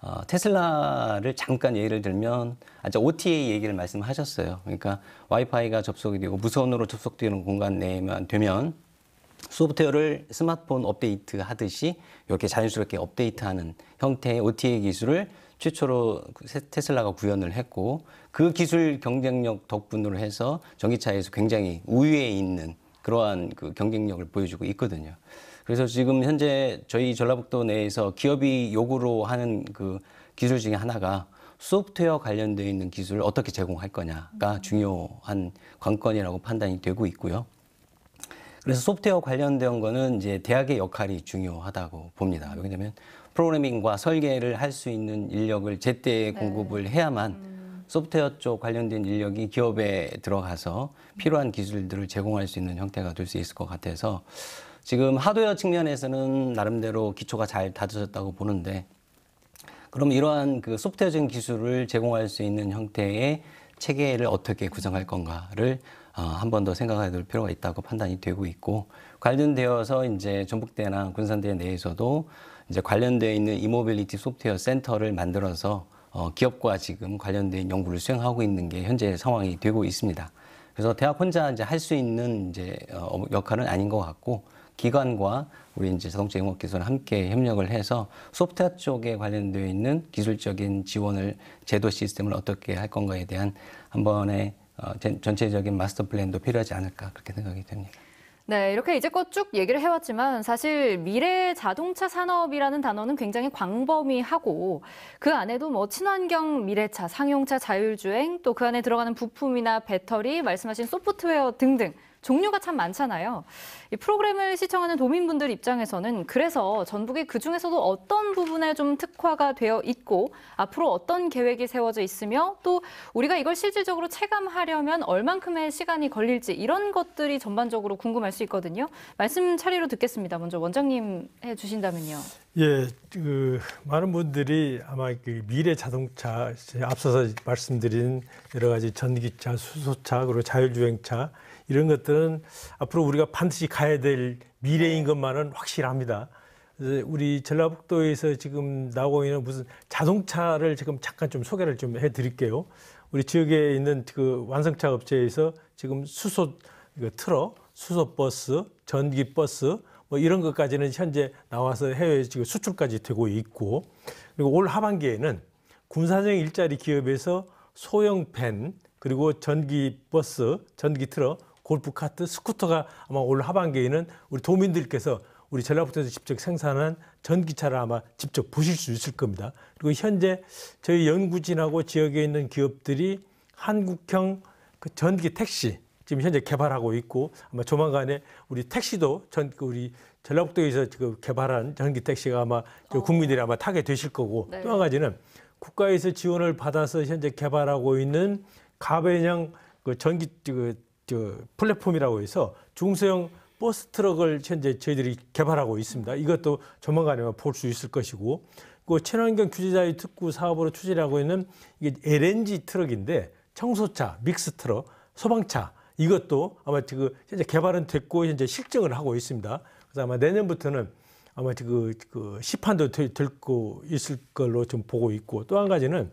어, 테슬라를 잠깐 예를 들면 아까 OTA 얘기를 말씀하셨어요. 그러니까 와이파이가 접속이 되고 무선으로 접속되는 공간 내에만 되면 소프트웨어를 스마트폰 업데이트 하듯이 이렇게 자연스럽게 업데이트하는 형태의 OTA 기술을 최초로 그 테슬라가 구현을 했고 그 기술 경쟁력 덕분으로 해서 전기차에서 굉장히 우위에 있는 그러한 그 경쟁력을 보여주고 있거든요. 그래서 지금 현재 저희 전라북도 내에서 기업이 요구로 하는 그 기술 중에 하나가 소프트웨어 관련되어 있는 기술을 어떻게 제공할 거냐가 중요한 관건이라고 판단이 되고 있고요. 그래서 소프트웨어 관련된 거는 이제 대학의 역할이 중요하다고 봅니다. 왜냐하면 프로그래밍과 설계를 할 수 있는 인력을 제때 네. 공급을 해야만 음. 소프트웨어 쪽 관련된 인력이 기업에 들어가서 음. 필요한 기술들을 제공할 수 있는 형태가 될 수 있을 것 같아서 지금 하드웨어 측면에서는 나름대로 기초가 잘 다져졌다고 보는데 그럼 이러한 그 소프트웨어적인 기술을 제공할 수 있는 형태의 체계를 어떻게 구성할 건가를 어, 한번 더 생각해야 될 필요가 있다고 판단이 되고 있고 관련되어서 이제 전북대나 군산대 내에서도 이제 관련되어 있는 이모빌리티 소프트웨어 센터를 만들어서 어, 기업과 지금 관련된 연구를 수행하고 있는 게 현재 상황이 되고 있습니다. 그래서 대학 혼자 이제 할 수 있는 이제 어, 역할은 아닌 것 같고 기관과 우리 이제 자동차 영업 기술을 함께 협력을 해서 소프트웨어 쪽에 관련되어 있는 기술적인 지원을 제도 시스템을 어떻게 할 건가에 대한 한 번의 어, 전체적인 마스터 플랜도 필요하지 않을까 그렇게 생각이 됩니다. 네, 이렇게 이제껏 쭉 얘기를 해왔지만 사실 미래 자동차 산업이라는 단어는 굉장히 광범위하고 그 안에도 뭐 친환경 미래차, 상용차, 자율주행 또 그 안에 들어가는 부품이나 배터리, 말씀하신 소프트웨어 등등 종류가 참 많잖아요. 이 프로그램을 시청하는 도민분들 입장에서는 그래서 전북이 그중에서도 어떤 부분에 좀 특화가 되어 있고 앞으로 어떤 계획이 세워져 있으며 또 우리가 이걸 실질적으로 체감하려면 얼만큼의 시간이 걸릴지 이런 것들이 전반적으로 궁금할 수 있거든요. 말씀 차례로 듣겠습니다. 먼저 원장님 해 주신다면요. 예, 그 많은 분들이 아마 그 미래 자동차 앞서서 말씀드린 여러 가지 전기차, 수소차 그리고 자율주행차 이런 것들은 앞으로 우리가 반드시 가야 될 미래인 네. 것만은 확실합니다. 우리 전라북도에서 지금 나오고 있는 무슨 자동차를 지금 잠깐 좀 소개를 좀 해드릴게요. 우리 지역에 있는 그 완성차 업체에서 지금 수소 트럭, 수소 버스, 전기 버스 뭐 이런 것까지는 현재 나와서 해외 지금 수출까지 되고 있고 그리고 올 하반기에는 군사정 일자리 기업에서 소형 팬 그리고 전기 버스, 전기 트럭 골프 카트, 스쿠터가 아마 올 하반기에는 우리 도민들께서 우리 전라북도에서 직접 생산한 전기차를 아마 직접 보실 수 있을 겁니다. 그리고 현재 저희 연구진하고 지역에 있는 기업들이 한국형 그 전기 택시 지금 현재 개발하고 있고 아마 조만간에 우리 택시도 전 그 우리 전라북도에서 지금 개발한 전기 택시가 아마 저 국민들이 아마 타게 되실 거고 네. 또한 가지는 국가에서 지원을 받아서 현재 개발하고 있는 가변형 그 전기 그저 플랫폼이라고 해서 중소형 버스 트럭을 현재 저희들이 개발하고 있습니다. 이것도 조만간에 볼 수 있을 것이고 그 친환경 규제자의 특구 사업으로 추진하고 있는 이게 LNG 트럭인데 청소차, 믹스 트럭, 소방차 이것도 아마 지금 그 현재 개발은 됐고 현재 실증을 하고 있습니다. 그래서 아마 내년부터는 아마 지금 그, 그 시판도 들고 있을 걸로 좀 보고 있고 또 한 가지는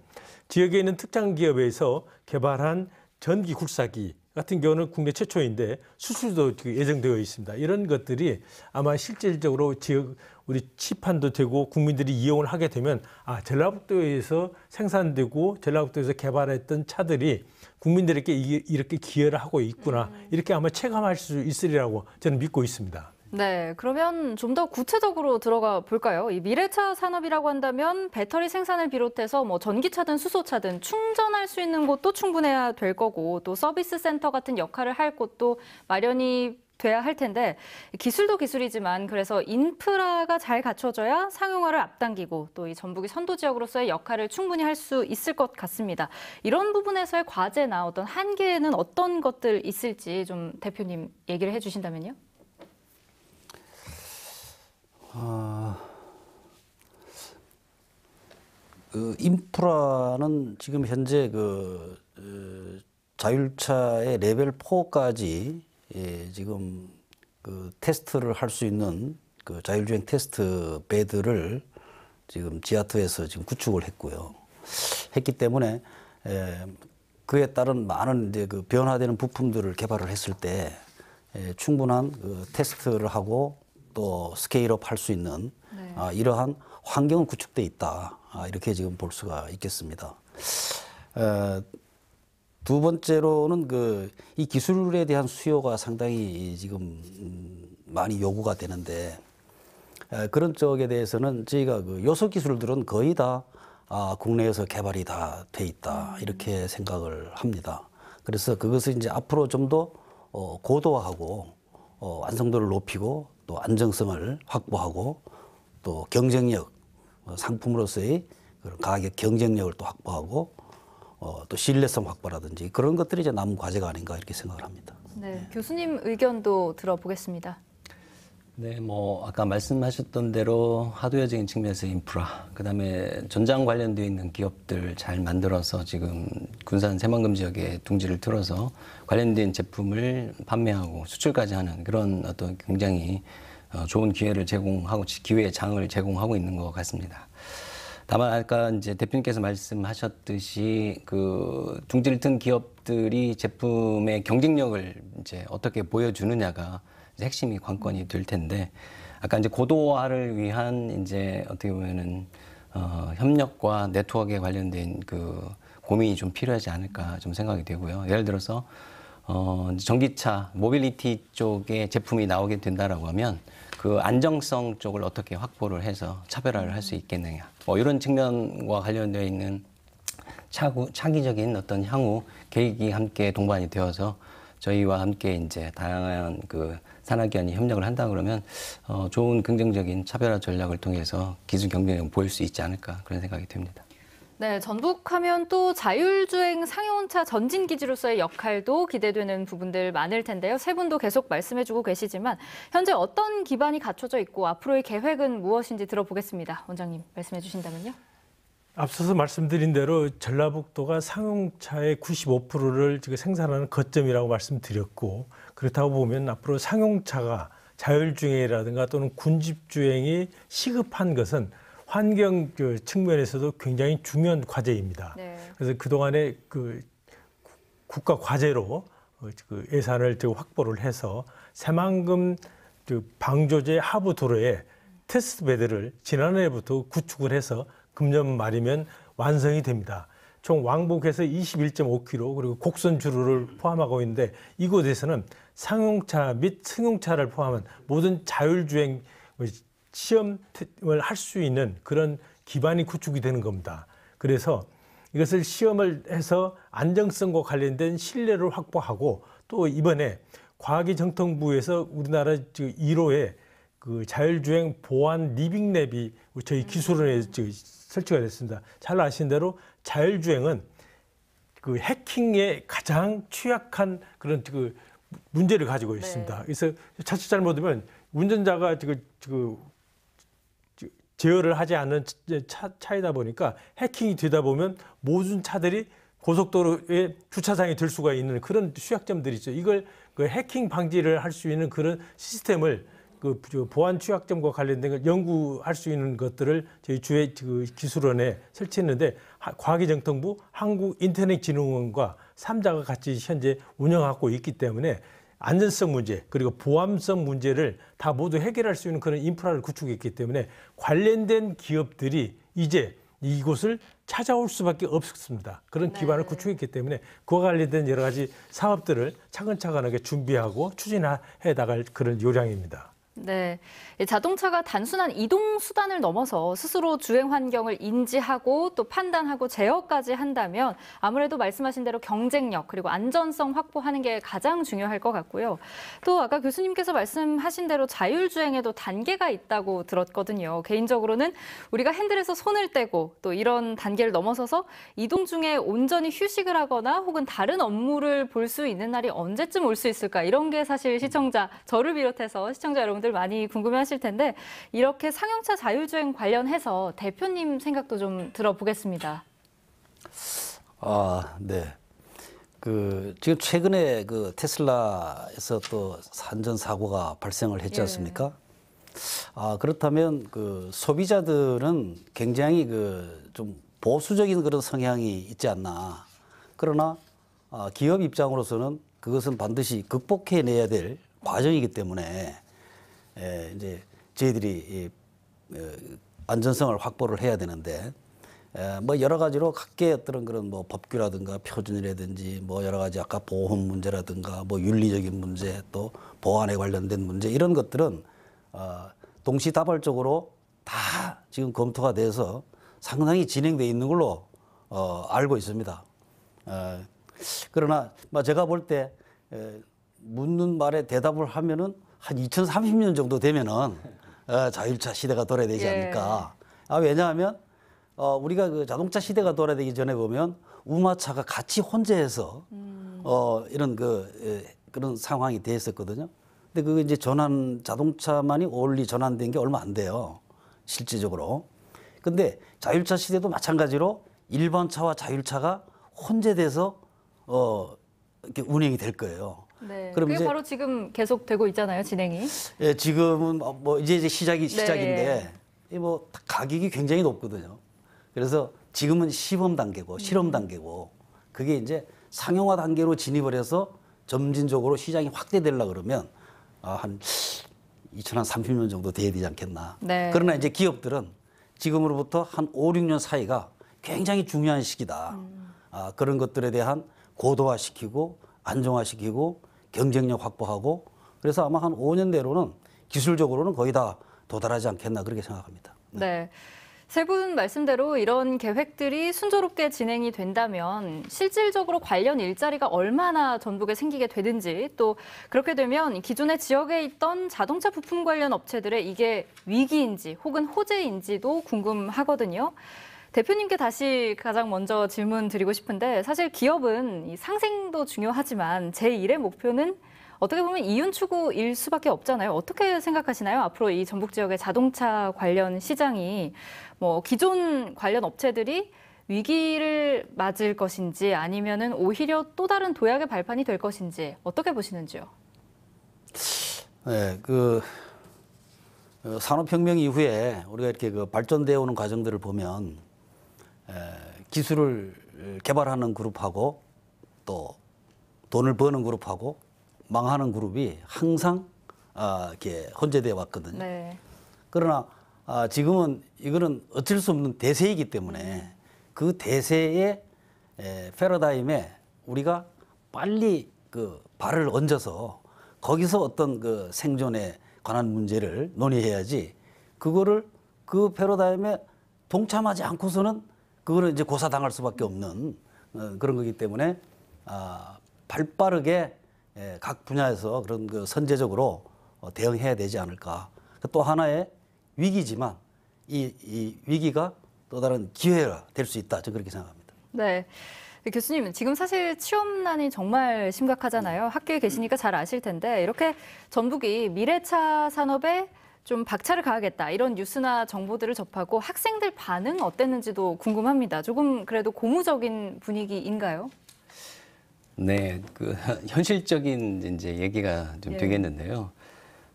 지역에 있는 특장 기업에서 개발한 전기 굴삭기 같은 경우는 국내 최초인데 수출도 예정되어 있습니다. 이런 것들이 아마 실질적으로 지역 우리 치판도 되고 국민들이 이용을 하게 되면 아 전라북도에서 생산되고 전라북도에서 개발했던 차들이 국민들에게 이렇게 기여를 하고 있구나 음. 이렇게 아마 체감할 수 있으리라고 저는 믿고 있습니다. 네, 그러면 좀 더 구체적으로 들어가 볼까요? 이 미래차 산업이라고 한다면 배터리 생산을 비롯해서 뭐 전기차든 수소차든 충전할 수 있는 곳도 충분해야 될 거고 또 서비스 센터 같은 역할을 할 곳도 마련이 돼야 할 텐데 기술도 기술이지만 그래서 인프라가 잘 갖춰져야 상용화를 앞당기고 또 이 전북이 선도 지역으로서의 역할을 충분히 할 수 있을 것 같습니다. 이런 부분에서의 과제나 어떤 한계는 어떤 것들 있을지 좀 대표님 얘기를 해주신다면요. 아, 그 인프라는 지금 현재 그 어, 자율차의 레벨 4까지 예, 지금 그 테스트를 할 수 있는 그 자율주행 테스트 배드를 지금 지하트에서 지금 구축을 했고요. 했기 때문에 예, 그에 따른 많은 이제 그 변화되는 부품들을 개발을 했을 때 예, 충분한 그 테스트를 하고 또 스케일업 할 수 있는 네. 아, 이러한 환경은 구축돼 있다. 아, 이렇게 지금 볼 수가 있겠습니다. 에, 두 번째로는 그 이 기술에 대한 수요가 상당히 지금 음, 많이 요구가 되는데 에, 그런 쪽에 대해서는 저희가 그 요소 기술들은 거의 다 아, 국내에서 개발이 다 돼 있다 음. 이렇게 생각을 합니다. 그래서 그것을 이제 앞으로 좀더 어, 고도화하고 어, 완성도를 높이고 또 안정성을 확보하고 또 경쟁력 어, 상품으로서의 그런 가격 경쟁력을 또 확보하고 어, 또 신뢰성 확보라든지 그런 것들이 이제 남은 과제가 아닌가 이렇게 생각을 합니다. 네, 네. 교수님 의견도 들어보겠습니다. 네, 뭐 아까 말씀하셨던 대로 하드웨어적인 측면에서 인프라, 그다음에 전장 관련되어 있는 기업들 잘 만들어서 지금 군산 새만금 지역에 둥지를 틀어서 관련된 제품을 판매하고 수출까지 하는 그런 어떤 굉장히 어, 좋은 기회를 제공하고 기회의 장을 제공하고 있는 것 같습니다. 다만 아까 이제 대표님께서 말씀하셨듯이 그 둥지를 튼 기업들이 제품의 경쟁력을 이제 어떻게 보여주느냐가 핵심이 관건이 될 텐데 아까 이제 고도화를 위한 이제 어떻게 보면은 어, 협력과 네트워크에 관련된 그 고민이 좀 필요하지 않을까 좀 생각이 되고요. 예를 들어서 어, 전기차 모빌리티 쪽에 제품이 나오게 된다라고 하면 그 안정성 쪽을 어떻게 확보를 해서 차별화를 할 수 있겠느냐. 뭐 이런 측면과 관련되어 있는 차구, 차기적인 어떤 향후 계획이 함께 동반이 되어서 저희와 함께 이제 다양한 그 산핵기관이 협력을 한다 그러면 어, 좋은 긍정적인 차별화 전략을 통해서 기술 경쟁력을 보일 수 있지 않을까 그런 생각이 듭니다. 네, 전북하면 또 자율주행 상용차 전진 기지로서의 역할도 기대되는 부분들 많을 텐데요. 세 분도 계속 말씀해주고 계시지만 현재 어떤 기반이 갖춰져 있고 앞으로의 계획은 무엇인지 들어보겠습니다. 원장님 말씀해주신다면요. 앞서서 말씀드린 대로 전라북도가 상용차의 95%를 지금 생산하는 거점이라고 말씀드렸고 그렇다고 보면 앞으로 상용차가 자율주행이라든가 또는 군집주행이 시급한 것은 환경 그 측면에서도 굉장히 중요한 과제입니다. 네. 그래서 그동안에 그 국가 과제로 어, 그 예산을 확보를 해서 새만금 그 방조제 하부 도로에 테스트 배드를 지난해부터 구축을 해서 금년 말이면 완성이 됩니다. 총왕복해서 21.5km 그리고 곡선 주로를 포함하고 있는데 이곳에서는 상용차 및 승용차를 포함한 모든 자율주행 시험을 할 수 있는 그런 기반이 구축이 되는 겁니다. 그래서 이것을 시험을 해서 안정성과 관련된 신뢰를 확보하고 또 이번에 과학기정통부에서 우리나라 1호에 그 자율주행 보안 리빙랩이 저희 기술원에 음. 설치가 됐습니다. 잘 아시는 대로 자율주행은 그 해킹에 가장 취약한 그런 그 문제를 가지고 네. 있습니다. 네. 그래서 자칫 잘못하면 운전자가 지 그, 지금 제어를 하지 않은 차, 차이다 보니까 해킹이 되다 보면 모든 차들이 고속도로의 주차장이 될 수가 있는 그런 취약점들이 있죠. 이걸 그 해킹 방지를 할 수 있는 그런 시스템을 그 보안 취약점과 관련된 걸 연구할 수 있는 것들을 저희 주의 그 기술원에 설치했는데 과기정통부 한국인터넷진흥원과 삼자가 같이 현재 운영하고 있기 때문에 안전성 문제 그리고 보안성 문제를 다 모두 해결할 수 있는 그런 인프라를 구축했기 때문에 관련된 기업들이 이제 이곳을 찾아올 수밖에 없었습니다. 그런 네. 기반을 네. 구축했기 때문에 그와 관련된 여러 가지 사업들을 차근차근하게 준비하고 추진해 나갈 그런 요량입니다. 네. 예, 자동차가 단순한 이동 수단을 넘어서 스스로 주행 환경을 인지하고 또 판단하고 제어까지 한다면 아무래도 말씀하신 대로 경쟁력 그리고 안전성 확보하는 게 가장 중요할 것 같고요. 또 아까 교수님께서 말씀하신 대로 자율주행에도 단계가 있다고 들었거든요. 개인적으로는 우리가 핸들에서 손을 떼고 또 이런 단계를 넘어서서 이동 중에 온전히 휴식을 하거나 혹은 다른 업무를 볼 수 있는 날이 언제쯤 올 수 있을까 이런 게 사실 시청자 저를 비롯해서 시청자 여러분들 분들 많이 궁금해하실 텐데 이렇게 상용차 자율주행 관련해서 대표님 생각도 좀 들어보겠습니다. 아, 네. 그 지금 최근에 그 테슬라에서 또 산전 사고가 발생을 했지 예. 않습니까? 예. 아, 그렇다면 그 소비자들은 굉장히 그 좀 보수적인 그런 성향이 있지 않나. 그러나 아, 기업 입장으로서는 그것은 반드시 극복해내야 될 과정이기 때문에 예, 이제 저희들이 이 어, 안전성을 확보를 해야 되는데 어, 뭐 여러 가지로 각계 어떤 그런 뭐 법규라든가 표준이라든지 뭐 여러 가지 아까 보험 문제라든가 뭐 윤리적인 문제 또 보안에 관련된 문제 이런 것들은 어, 동시다발적으로 다 지금 검토가 돼서 상당히 진행돼 있는 걸로 어, 알고 있습니다. 어, 그러나 뭐 제가 볼 때 묻는 말에 대답을 하면은 한 2030년 정도 되면은 어, 자율차 시대가 돌아야 되지 예. 않을까. 아, 왜냐하면 어, 우리가 그 자동차 시대가 돌아되기 전에 보면 우마차가 같이 혼재해서 음. 어, 이런 그 에, 예, 그런 상황이 돼 있었거든요. 근데 그게 이제 전환 자동차만이 올리 전환된 게 얼마 안 돼요. 실질적으로. 근데 자율차 시대도 마찬가지로 일반 차와 자율차가 혼재돼서 어 이렇게 운행이 될 거예요. 네. 그럼 그게 이제 바로 지금 계속 되고 있잖아요, 진행이. 예, 지금은 뭐, 뭐 이제 이제 시작이 네. 시작인데 이 뭐 가격이 굉장히 높거든요. 그래서 지금은 시범 단계고 실험 음. 단계고 그게 이제 상용화 단계로 진입을 해서 점진적으로 시장이 확대되려 그러면 아, 한 2030년 정도 돼야 되지 않겠나. 네. 그러나 이제 기업들은 지금으로부터 한 5, 6년 사이가 굉장히 중요한 시기다. 음. 아, 그런 것들에 대한 고도화시키고 안정화시키고 경쟁력 확보하고 그래서 아마 한 5년 내로는 기술적으로는 거의 다 도달하지 않겠나 그렇게 생각합니다. 네. 네. 세 분 말씀대로 이런 계획들이 순조롭게 진행이 된다면 실질적으로 관련 일자리가 얼마나 전북에 생기게 되는지 또 그렇게 되면 기존의 지역에 있던 자동차 부품 관련 업체들의 이게 위기인지 혹은 호재인지도 궁금하거든요. 대표님께 다시 가장 먼저 질문 드리고 싶은데 사실 기업은 상생도 중요하지만 제일의 목표는 어떻게 보면 이윤 추구일 수밖에 없잖아요. 어떻게 생각하시나요? 앞으로 이 전북 지역의 자동차 관련 시장이 뭐 기존 관련 업체들이 위기를 맞을 것인지 아니면은 오히려 또 다른 도약의 발판이 될 것인지 어떻게 보시는지요? 네, 그 어, 산업혁명 이후에 우리가 이렇게 그 발전되어 오는 과정들을 보면 기술을 개발하는 그룹하고 또 돈을 버는 그룹하고 망하는 그룹이 항상 아, 이렇게 혼재되어 왔거든요. 네. 그러나 아, 지금은 이거는 어쩔 수 없는 대세이기 때문에 그 대세의 패러다임에 우리가 빨리 그 발을 얹어서 거기서 어떤 그 생존에 관한 문제를 논의해야지 그거를 그 패러다임에 동참하지 않고서는 그거는 이제 고사당할 수밖에 없는 어, 그런 거기 때문에 아, 발빠르게 예, 각 분야에서 그런 그 선제적으로 어, 대응해야 되지 않을까. 또 하나의 위기지만 이, 이 위기가 또 다른 기회가 될 수 있다. 저는 그렇게 생각합니다. 네. 교수님, 지금 사실 취업난이 정말 심각하잖아요. 네. 학교에 계시니까 잘 아실 텐데, 이렇게 전북이 미래차 산업에 좀 박차를 가하겠다 이런 뉴스나 정보들을 접하고 학생들 반응 어땠는지도 궁금합니다. 조금 그래도 고무적인 분위기인가요? 네, 그 현실적인 이제 얘기가 좀 예. 되겠는데요.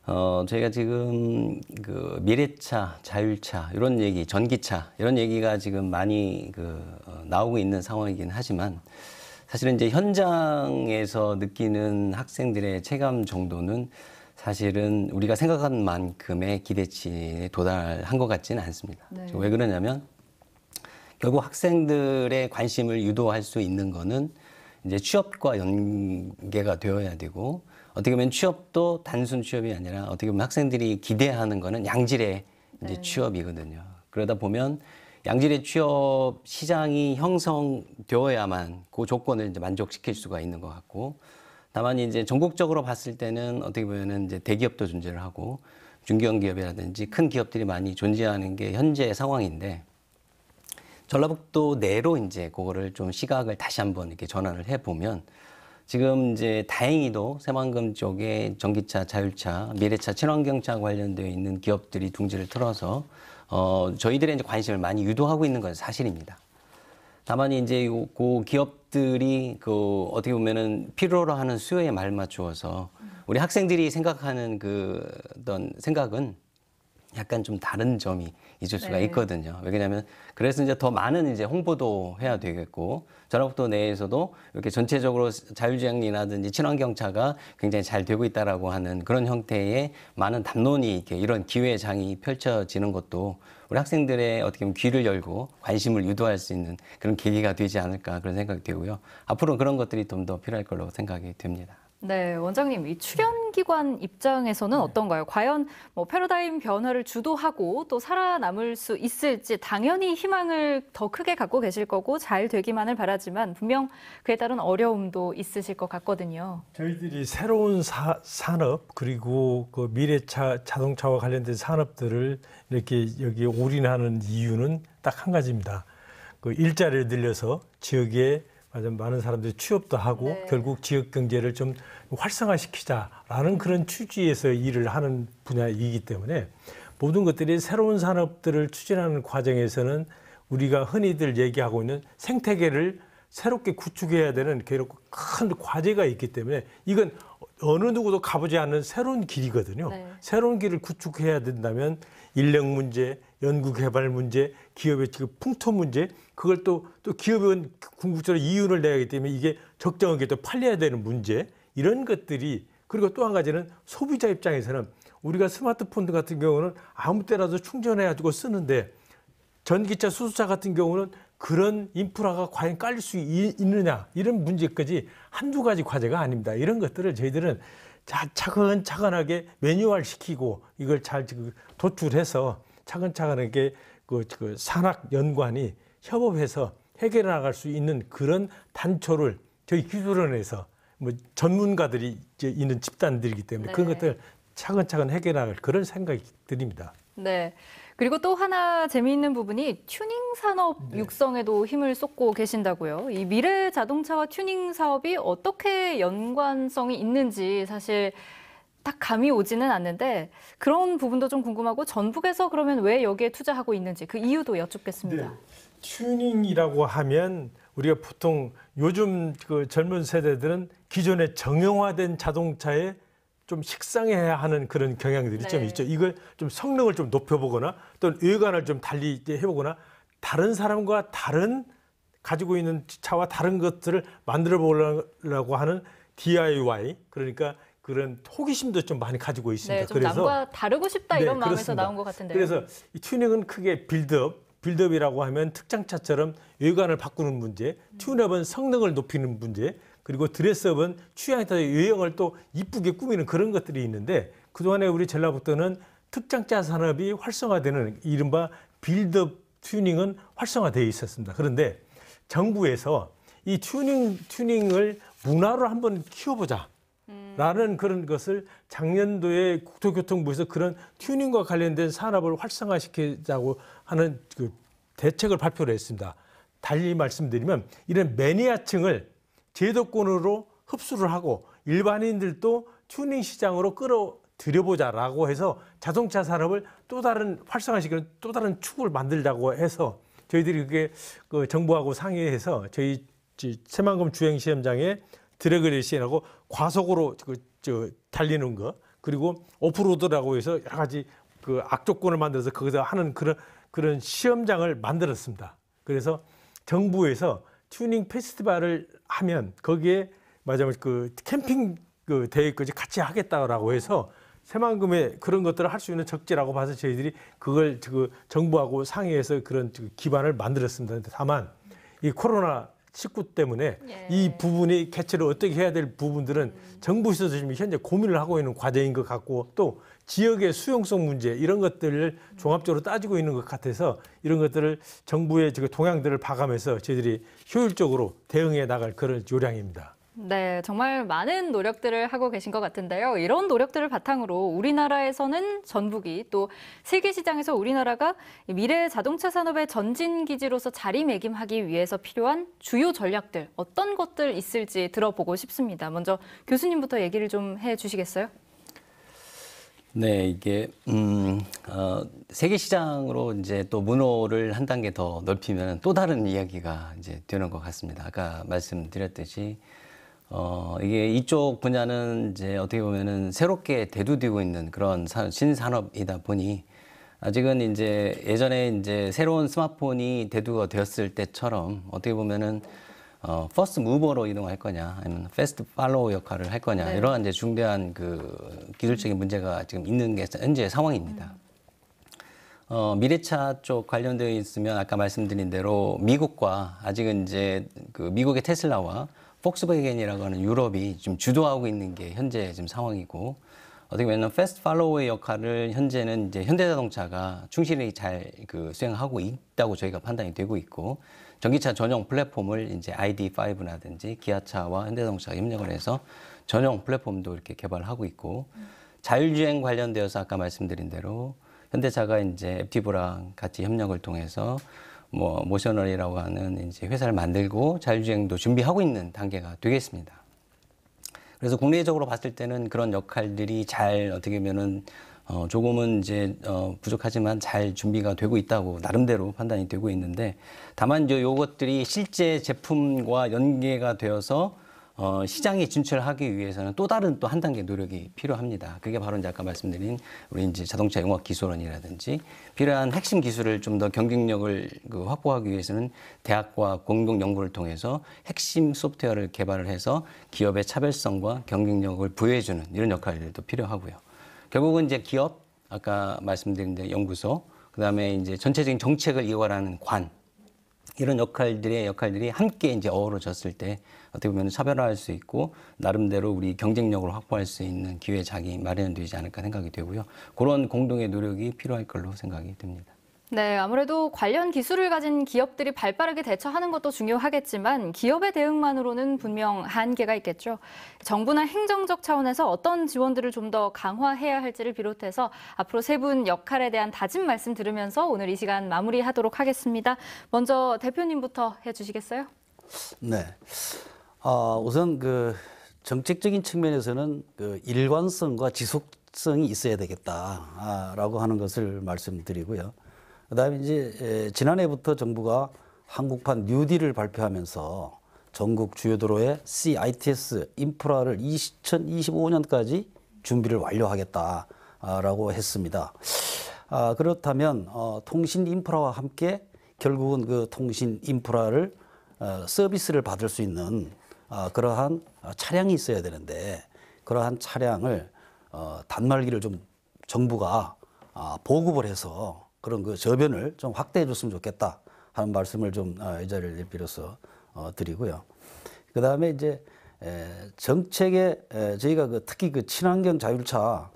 어, 저희가 지금 그 미래차, 자율차 이런 얘기, 전기차 이런 얘기가 지금 많이 그 어, 나오고 있는 상황이긴 하지만 사실은 이제 현장에서 느끼는 학생들의 체감 정도는 사실은 우리가 생각한 만큼의 기대치에 도달한 것 같지는 않습니다. 네. 왜 그러냐면 결국 학생들의 관심을 유도할 수 있는 거는 이제 취업과 연계가 되어야 되고 어떻게 보면 취업도 단순 취업이 아니라 어떻게 보면 학생들이 기대하는 거는 양질의 이제 네. 취업이거든요. 그러다 보면 양질의 취업 시장이 형성되어야만 그 조건을 이제 만족시킬 수가 있는 것 같고 다만 이제 전국적으로 봤을 때는 어떻게 보면은 이제 대기업도 존재를 하고 중견기업이라든지 큰 기업들이 많이 존재하는 게 현재 상황인데 전라북도 내로 이제 그거를 좀 시각을 다시 한번 이렇게 전환을 해 보면 지금 이제 다행히도 새만금 쪽에 전기차, 자율차, 미래차, 친환경차 관련되어 있는 기업들이 둥지를 틀어서 어 저희들의 이제 관심을 많이 유도하고 있는 건 사실입니다. 다만 이제 그 기업들이 그 어떻게 보면은 필요로 하는 수요에 말맞추어서 우리 학생들이 생각하는 그 어떤 생각은 약간 좀 다른 점이 있을 수가 네. 있거든요. 왜냐하면 그래서 이제 더 많은 이제 홍보도 해야 되겠고 전라북도 내에서도 이렇게 전체적으로 자율주행이라든지 친환경차가 굉장히 잘 되고 있다라고 하는 그런 형태의 많은 담론이 이렇게 이런 기회 장이 펼쳐지는 것도 우리 학생들의 어떻게 보면 귀를 열고 관심을 유도할 수 있는 그런 계기가 되지 않을까 그런 생각이 되고요. 앞으로 그런 것들이 좀 더 필요할 걸로 생각이 됩니다. 네, 원장님, 이 출연기관 입장에서는 네. 어떤가요? 과연 뭐 패러다임 변화를 주도하고 또 살아남을 수 있을지 당연히 희망을 더 크게 갖고 계실 거고 잘 되기만을 바라지만 분명 그에 따른 어려움도 있으실 것 같거든요. 저희들이 새로운 사, 산업 그리고 그 미래차 자동차와 관련된 산업들을 이렇게 여기 올인하는 이유는 딱 한 가지입니다. 그 일자리를 늘려서 지역에 많은 사람들이 취업도 하고 네. 결국 지역 경제를 좀 활성화시키자라는 그런 취지에서 일을 하는 분야이기 때문에 모든 것들이 새로운 산업들을 추진하는 과정에서는 우리가 흔히들 얘기하고 있는 생태계를 새롭게 구축해야 되는 그렇큰 과제가 있기 때문에 이건 어느 누구도 가보지 않은 새로운 길이거든요. 네. 새로운 길을 구축해야 된다면 인력 문제, 연구 개발 문제, 기업의 지금 그 풍토 문제, 그걸 또, 또 기업은 궁극적으로 이윤을 내야 하기 때문에 이게 적정하게 또 팔려야 되는 문제, 이런 것들이 그리고 또 한 가지는 소비자 입장에서는 우리가 스마트폰 같은 경우는 아무 때라도 충전해가지고 쓰는데 전기차 수소차 같은 경우는 그런 인프라가 과연 깔릴 수 있느냐 이런 문제까지 한두 가지 과제가 아닙니다. 이런 것들을 저희들은 차근차근하게 매뉴얼 시키고 이걸 잘 그 도출해서 차근차근하게 그, 그 산학 연관이 협업해서 해결해 나갈 수 있는 그런 단초를 저희 기술원에서 뭐 전문가들이 이제 있는 집단들이기 때문에 네. 그런 것들 차근차근 해결해 나갈 그런 생각이 듭니다. 네. 그리고 또 하나 재미있는 부분이 튜닝 산업 네. 육성에도 힘을 쏟고 계신다고요. 이 미래 자동차와 튜닝 사업이 어떻게 연관성이 있는지 사실 딱 감이 오지는 않는데 그런 부분도 좀 궁금하고 전북에서 그러면 왜 여기에 투자하고 있는지 그 이유도 여쭙겠습니다. 네. 튜닝이라고 하면 우리가 보통 요즘 그 젊은 세대들은 기존의 정형화된 자동차에 좀 식상해야 하는 그런 경향들이 네. 좀 있죠. 이걸 좀 성능을 좀 높여보거나 또는 외관을 좀 달리 해보거나 다른 사람과 다른 가지고 있는 차와 다른 것들을 만들어 보려고 하는 DIY 그러니까 그런 호기심도 좀 많이 가지고 있습니다. 네, 좀 그래서 남과 다르고 싶다 이런 네, 마음에서 그렇습니다. 나온 것 같은데요. 그래서 이 튜닝은 크게 빌드업, 빌드업이라고 하면 특장차처럼 외관을 바꾸는 문제, 튜닝업은 성능을 높이는 문제, 그리고 드레스업은 취향에 따라 외형을 또 이쁘게 꾸미는 그런 것들이 있는데 그동안에 우리 전라북도는 특장자 산업이 활성화되는 이른바 빌드업 튜닝은 활성화되어 있었습니다. 그런데 정부에서 이 튜닝 튜닝을 문화로 한번 키워보자. 라는 그런 것을 작년도에 국토교통부에서 그런 튜닝과 관련된 산업을 활성화시키자고 하는 그 대책을 발표를 했습니다. 달리 말씀드리면 이런 매니아층을 제도권으로 흡수를 하고 일반인들도 튜닝 시장으로 끌어들여보자라고 해서 자동차 산업을 또 다른 활성화시키는 또 다른 축을 만들자고 해서 저희들이 그게 그 정부하고 상의해서 저희 새만금 주행 시험장에 드래그 레이싱하고 과속으로 그, 저, 달리는 거 그리고 오프로드라고 해서 여러 가지 그 악조건을 만들어서 거기서 하는 그런 그런 시험장을 만들었습니다. 그래서 정부에서 튜닝 페스티벌을 하면 거기에 맞아요 그 캠핑 그 대회까지 같이 하겠다라고 해서 새만금에 그런 것들을 할 수 있는 적지라고 봐서 저희들이 그걸 그 정부하고 상의해서 그런 그 기반을 만들었습니다. 다만 이 코로나 식구 때문에 예. 이 부분이 개최를 어떻게 해야 될 부분들은 정부에서 지금 현재 고민을 하고 있는 과제인 것 같고 또 지역의 수용성 문제 이런 것들을 종합적으로 따지고 있는 것 같아서 이런 것들을 정부의 지금 동향들을 봐가면서 저희들이 효율적으로 대응해 나갈 그런 요량입니다. 네, 정말 많은 노력들을 하고 계신 것 같은데요. 이런 노력들을 바탕으로 우리나라에서는 전북이 또 세계 시장에서 우리나라가 미래 자동차 산업의 전진 기지로서 자리매김하기 위해서 필요한 주요 전략들 어떤 것들 있을지 들어보고 싶습니다. 먼저 교수님부터 얘기를 좀 해주시겠어요? 네, 이게 음, 어, 세계 시장으로 이제 또 문호를 한 단계 더 넓히면 또 다른 이야기가 이제 되는 것 같습니다. 아까 말씀드렸듯이. 어, 이게 이쪽 분야는 이제 어떻게 보면은 새롭게 대두되고 있는 그런 사, 신산업이다 보니 아직은 이제 예전에 이제 새로운 스마트폰이 대두가 되었을 때처럼 어떻게 보면은 어, 퍼스트 무버로 이동할 거냐 아니면 패스트 팔로우 역할을 할 거냐 네. 이러한 이제 중대한 그 기술적인 문제가 지금 있는 게 현재 상황입니다. 어, 미래차 쪽 관련되어 있으면 아까 말씀드린 대로 미국과 아직은 이제 그 미국의 테슬라와 폭스바겐이라고 하는 유럽이 좀 주도하고 있는 게 현재 지금 상황이고 어떻게 보면 패스트 팔로우의 역할을 현재는 이제 현대자동차가 충실히 잘그 수행하고 있다고 저희가 판단이 되고 있고 전기차 전용 플랫폼을 이제 ID5라든지 기아차와 현대자동차가 협력을 해서 전용 플랫폼도 이렇게 개발하고 있고 자율주행 관련되어서 아까 말씀드린 대로 현대차가 이제 앱티브랑 같이 협력을 통해서 뭐 모셔널이라고 하는 이제 회사를 만들고 자율주행도 준비하고 있는 단계가 되겠습니다. 그래서 국내적으로 봤을 때는 그런 역할들이 잘 어떻게 보면은 어 조금은 이제 어 부족하지만 잘 준비가 되고 있다고 나름대로 판단이 되고 있는데 다만 이제 요것들이 실제 제품과 연계가 되어서 어, 시장에 진출하기 위해서는 또 다른 또 한 단계 노력이 필요합니다. 그게 바로 이제 아까 말씀드린 우리 이제 자동차 용학 기술원이라든지 필요한 핵심 기술을 좀 더 경쟁력을 그 확보하기 위해서는 대학과 공동 연구를 통해서 핵심 소프트웨어를 개발을 해서 기업의 차별성과 경쟁력을 부여해주는 이런 역할도 필요하고요. 결국은 이제 기업 아까 말씀드린 연구소 그다음에 이제 전체적인 정책을 이어가라는 관 이런 역할들의 역할들이 함께 이제 어우러졌을 때 어떻게 보면 차별화할 수 있고 나름대로 우리 경쟁력을 확보할 수 있는 기회 자기 마련되지 않을까 생각이 되고요. 그런 공동의 노력이 필요할 걸로 생각이 됩니다. 네, 아무래도 관련 기술을 가진 기업들이 발빠르게 대처하는 것도 중요하겠지만 기업의 대응만으로는 분명 한계가 있겠죠. 정부나 행정적 차원에서 어떤 지원들을 좀 더 강화해야 할지를 비롯해서 앞으로 세 분 역할에 대한 다짐 말씀 들으면서 오늘 이 시간 마무리하도록 하겠습니다. 먼저 대표님부터 해주시겠어요? 네. 아, 우선 그 정책적인 측면에서는 그 일관성과 지속성이 있어야 되겠다라고 하는 것을 말씀드리고요. 그다음에 이제 지난해부터 정부가 한국판 뉴딜을 발표하면서 전국 주요 도로에 CITS 인프라를 2025년까지 준비를 완료하겠다라고 했습니다. 아, 그렇다면 어, 통신 인프라와 함께 결국은 그 통신 인프라를 어, 서비스를 받을 수 있는 어, 그러한 어, 차량이 있어야 되는데 그러한 차량을 어, 단말기를 좀 정부가 어, 보급을 해서 그런 그 저변을 좀 확대해 줬으면 좋겠다 하는 말씀을 좀이 어, 자리를 빌어서 어, 드리고요. 그 다음에 이제 에, 정책에 에, 저희가 그 특히 그 친환경 자율차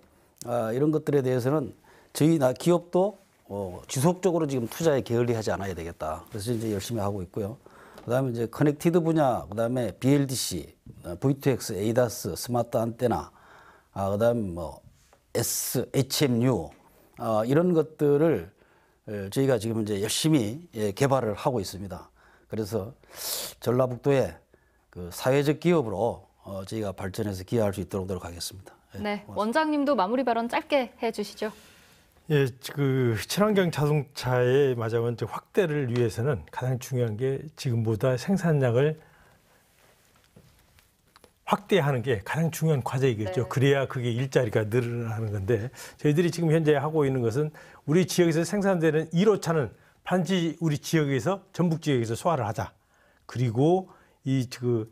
아, 이런 것들에 대해서는 저희 나 기업도 어, 지속적으로 지금 투자에 게을리하지 않아야 되겠다. 그래서 이제 열심히 하고 있고요. 그다음에 이제 커넥티드 분야, 그다음에 BLDC, V2X, ADAS, 스마트 안테나, 아, 그다음에 뭐 S, HMU 아, 이런 것들을 저희가 지금 이제 열심히 예, 개발을 하고 있습니다. 그래서 전라북도에 그 사회적 기업으로 어, 저희가 발전해서 기여할 수 있도록 노력하겠습니다. 예, 네, 네 원장님도 마무리 발언 짧게 해주시죠. 예, 그 친환경 자동차의 맞아면 확대를 위해서는 가장 중요한 게 지금보다 생산량을 확대하는 게 가장 중요한 과제이겠죠. 네. 그래야 그게 일자리가 늘어나는 건데 저희들이 지금 현재 하고 있는 것은 우리 지역에서 생산되는 1호차는 반지 우리 지역에서 전북 지역에서 소화를 하자. 그리고 이 그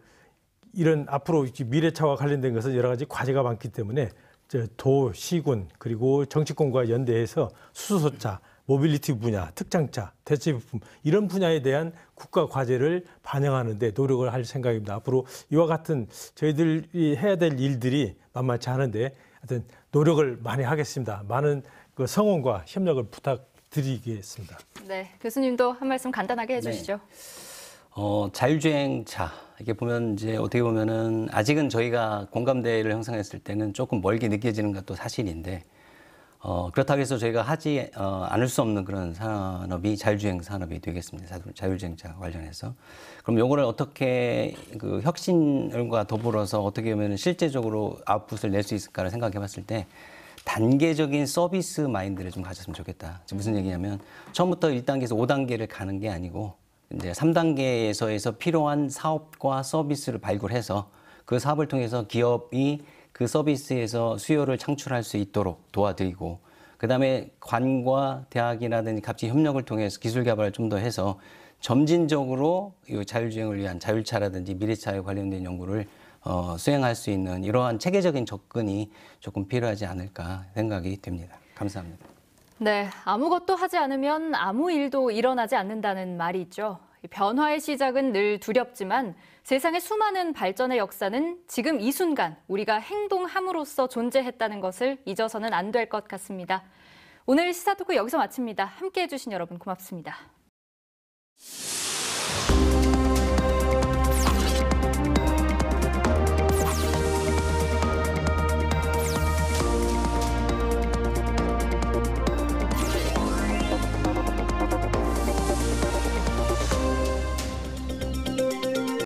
이런 앞으로 미래차와 관련된 것은 여러 가지 과제가 많기 때문에 도, 시군 그리고 정치권과 연대해서 수소차, 모빌리티 분야, 특장차, 대체부품 이런 분야에 대한 국가 과제를 반영하는데 노력을 할 생각입니다. 앞으로 이와 같은 저희들이 해야 될 일들이 만만치 않은데 하여튼 노력을 많이 하겠습니다. 많은 그 성원과 협력을 부탁드리겠습니다. 네, 교수님도 한 말씀 간단하게 네. 해주시죠. 네. 어, 자율주행차 이게 렇 보면 이제 어떻게 보면은 아직은 저희가 공감대를 형성했을 때는 조금 멀게 느껴지는 것도 사실인데 어, 그렇다고 해서 저희가 하지 어, 않을 수 없는 그런 산업이 자율주행 산업이 되겠습니다. 자율주행차 관련해서 그럼 요거를 어떻게 그 혁신과 더불어서 어떻게 보면 실제적으로 아웃풋을 낼 수 있을까를 생각해봤을 때 단계적인 서비스 마인드를 좀 가졌으면 좋겠다. 무슨 얘기냐면 처음부터 1단계에서 5단계를 가는 게 아니고 이제 3단계에서에서 필요한 사업과 서비스를 발굴해서 그 사업을 통해서 기업이 그 서비스에서 수요를 창출할 수 있도록 도와드리고 그다음에 관과 대학이라든지 같이 협력을 통해서 기술 개발을 좀 더 해서 점진적으로 이 자율주행을 위한 자율차라든지 미래차에 관련된 연구를 어, 수행할 수 있는 이러한 체계적인 접근이 조금 필요하지 않을까 생각이 됩니다. 감사합니다. 네, 아무것도 하지 않으면 아무 일도 일어나지 않는다는 말이 있죠. 변화의 시작은 늘 두렵지만 세상의 수많은 발전의 역사는 지금 이 순간 우리가 행동함으로써 존재했다는 것을 잊어서는 안 될 것 같습니다. 오늘 시사토크 여기서 마칩니다. 함께 해주신 여러분 고맙습니다.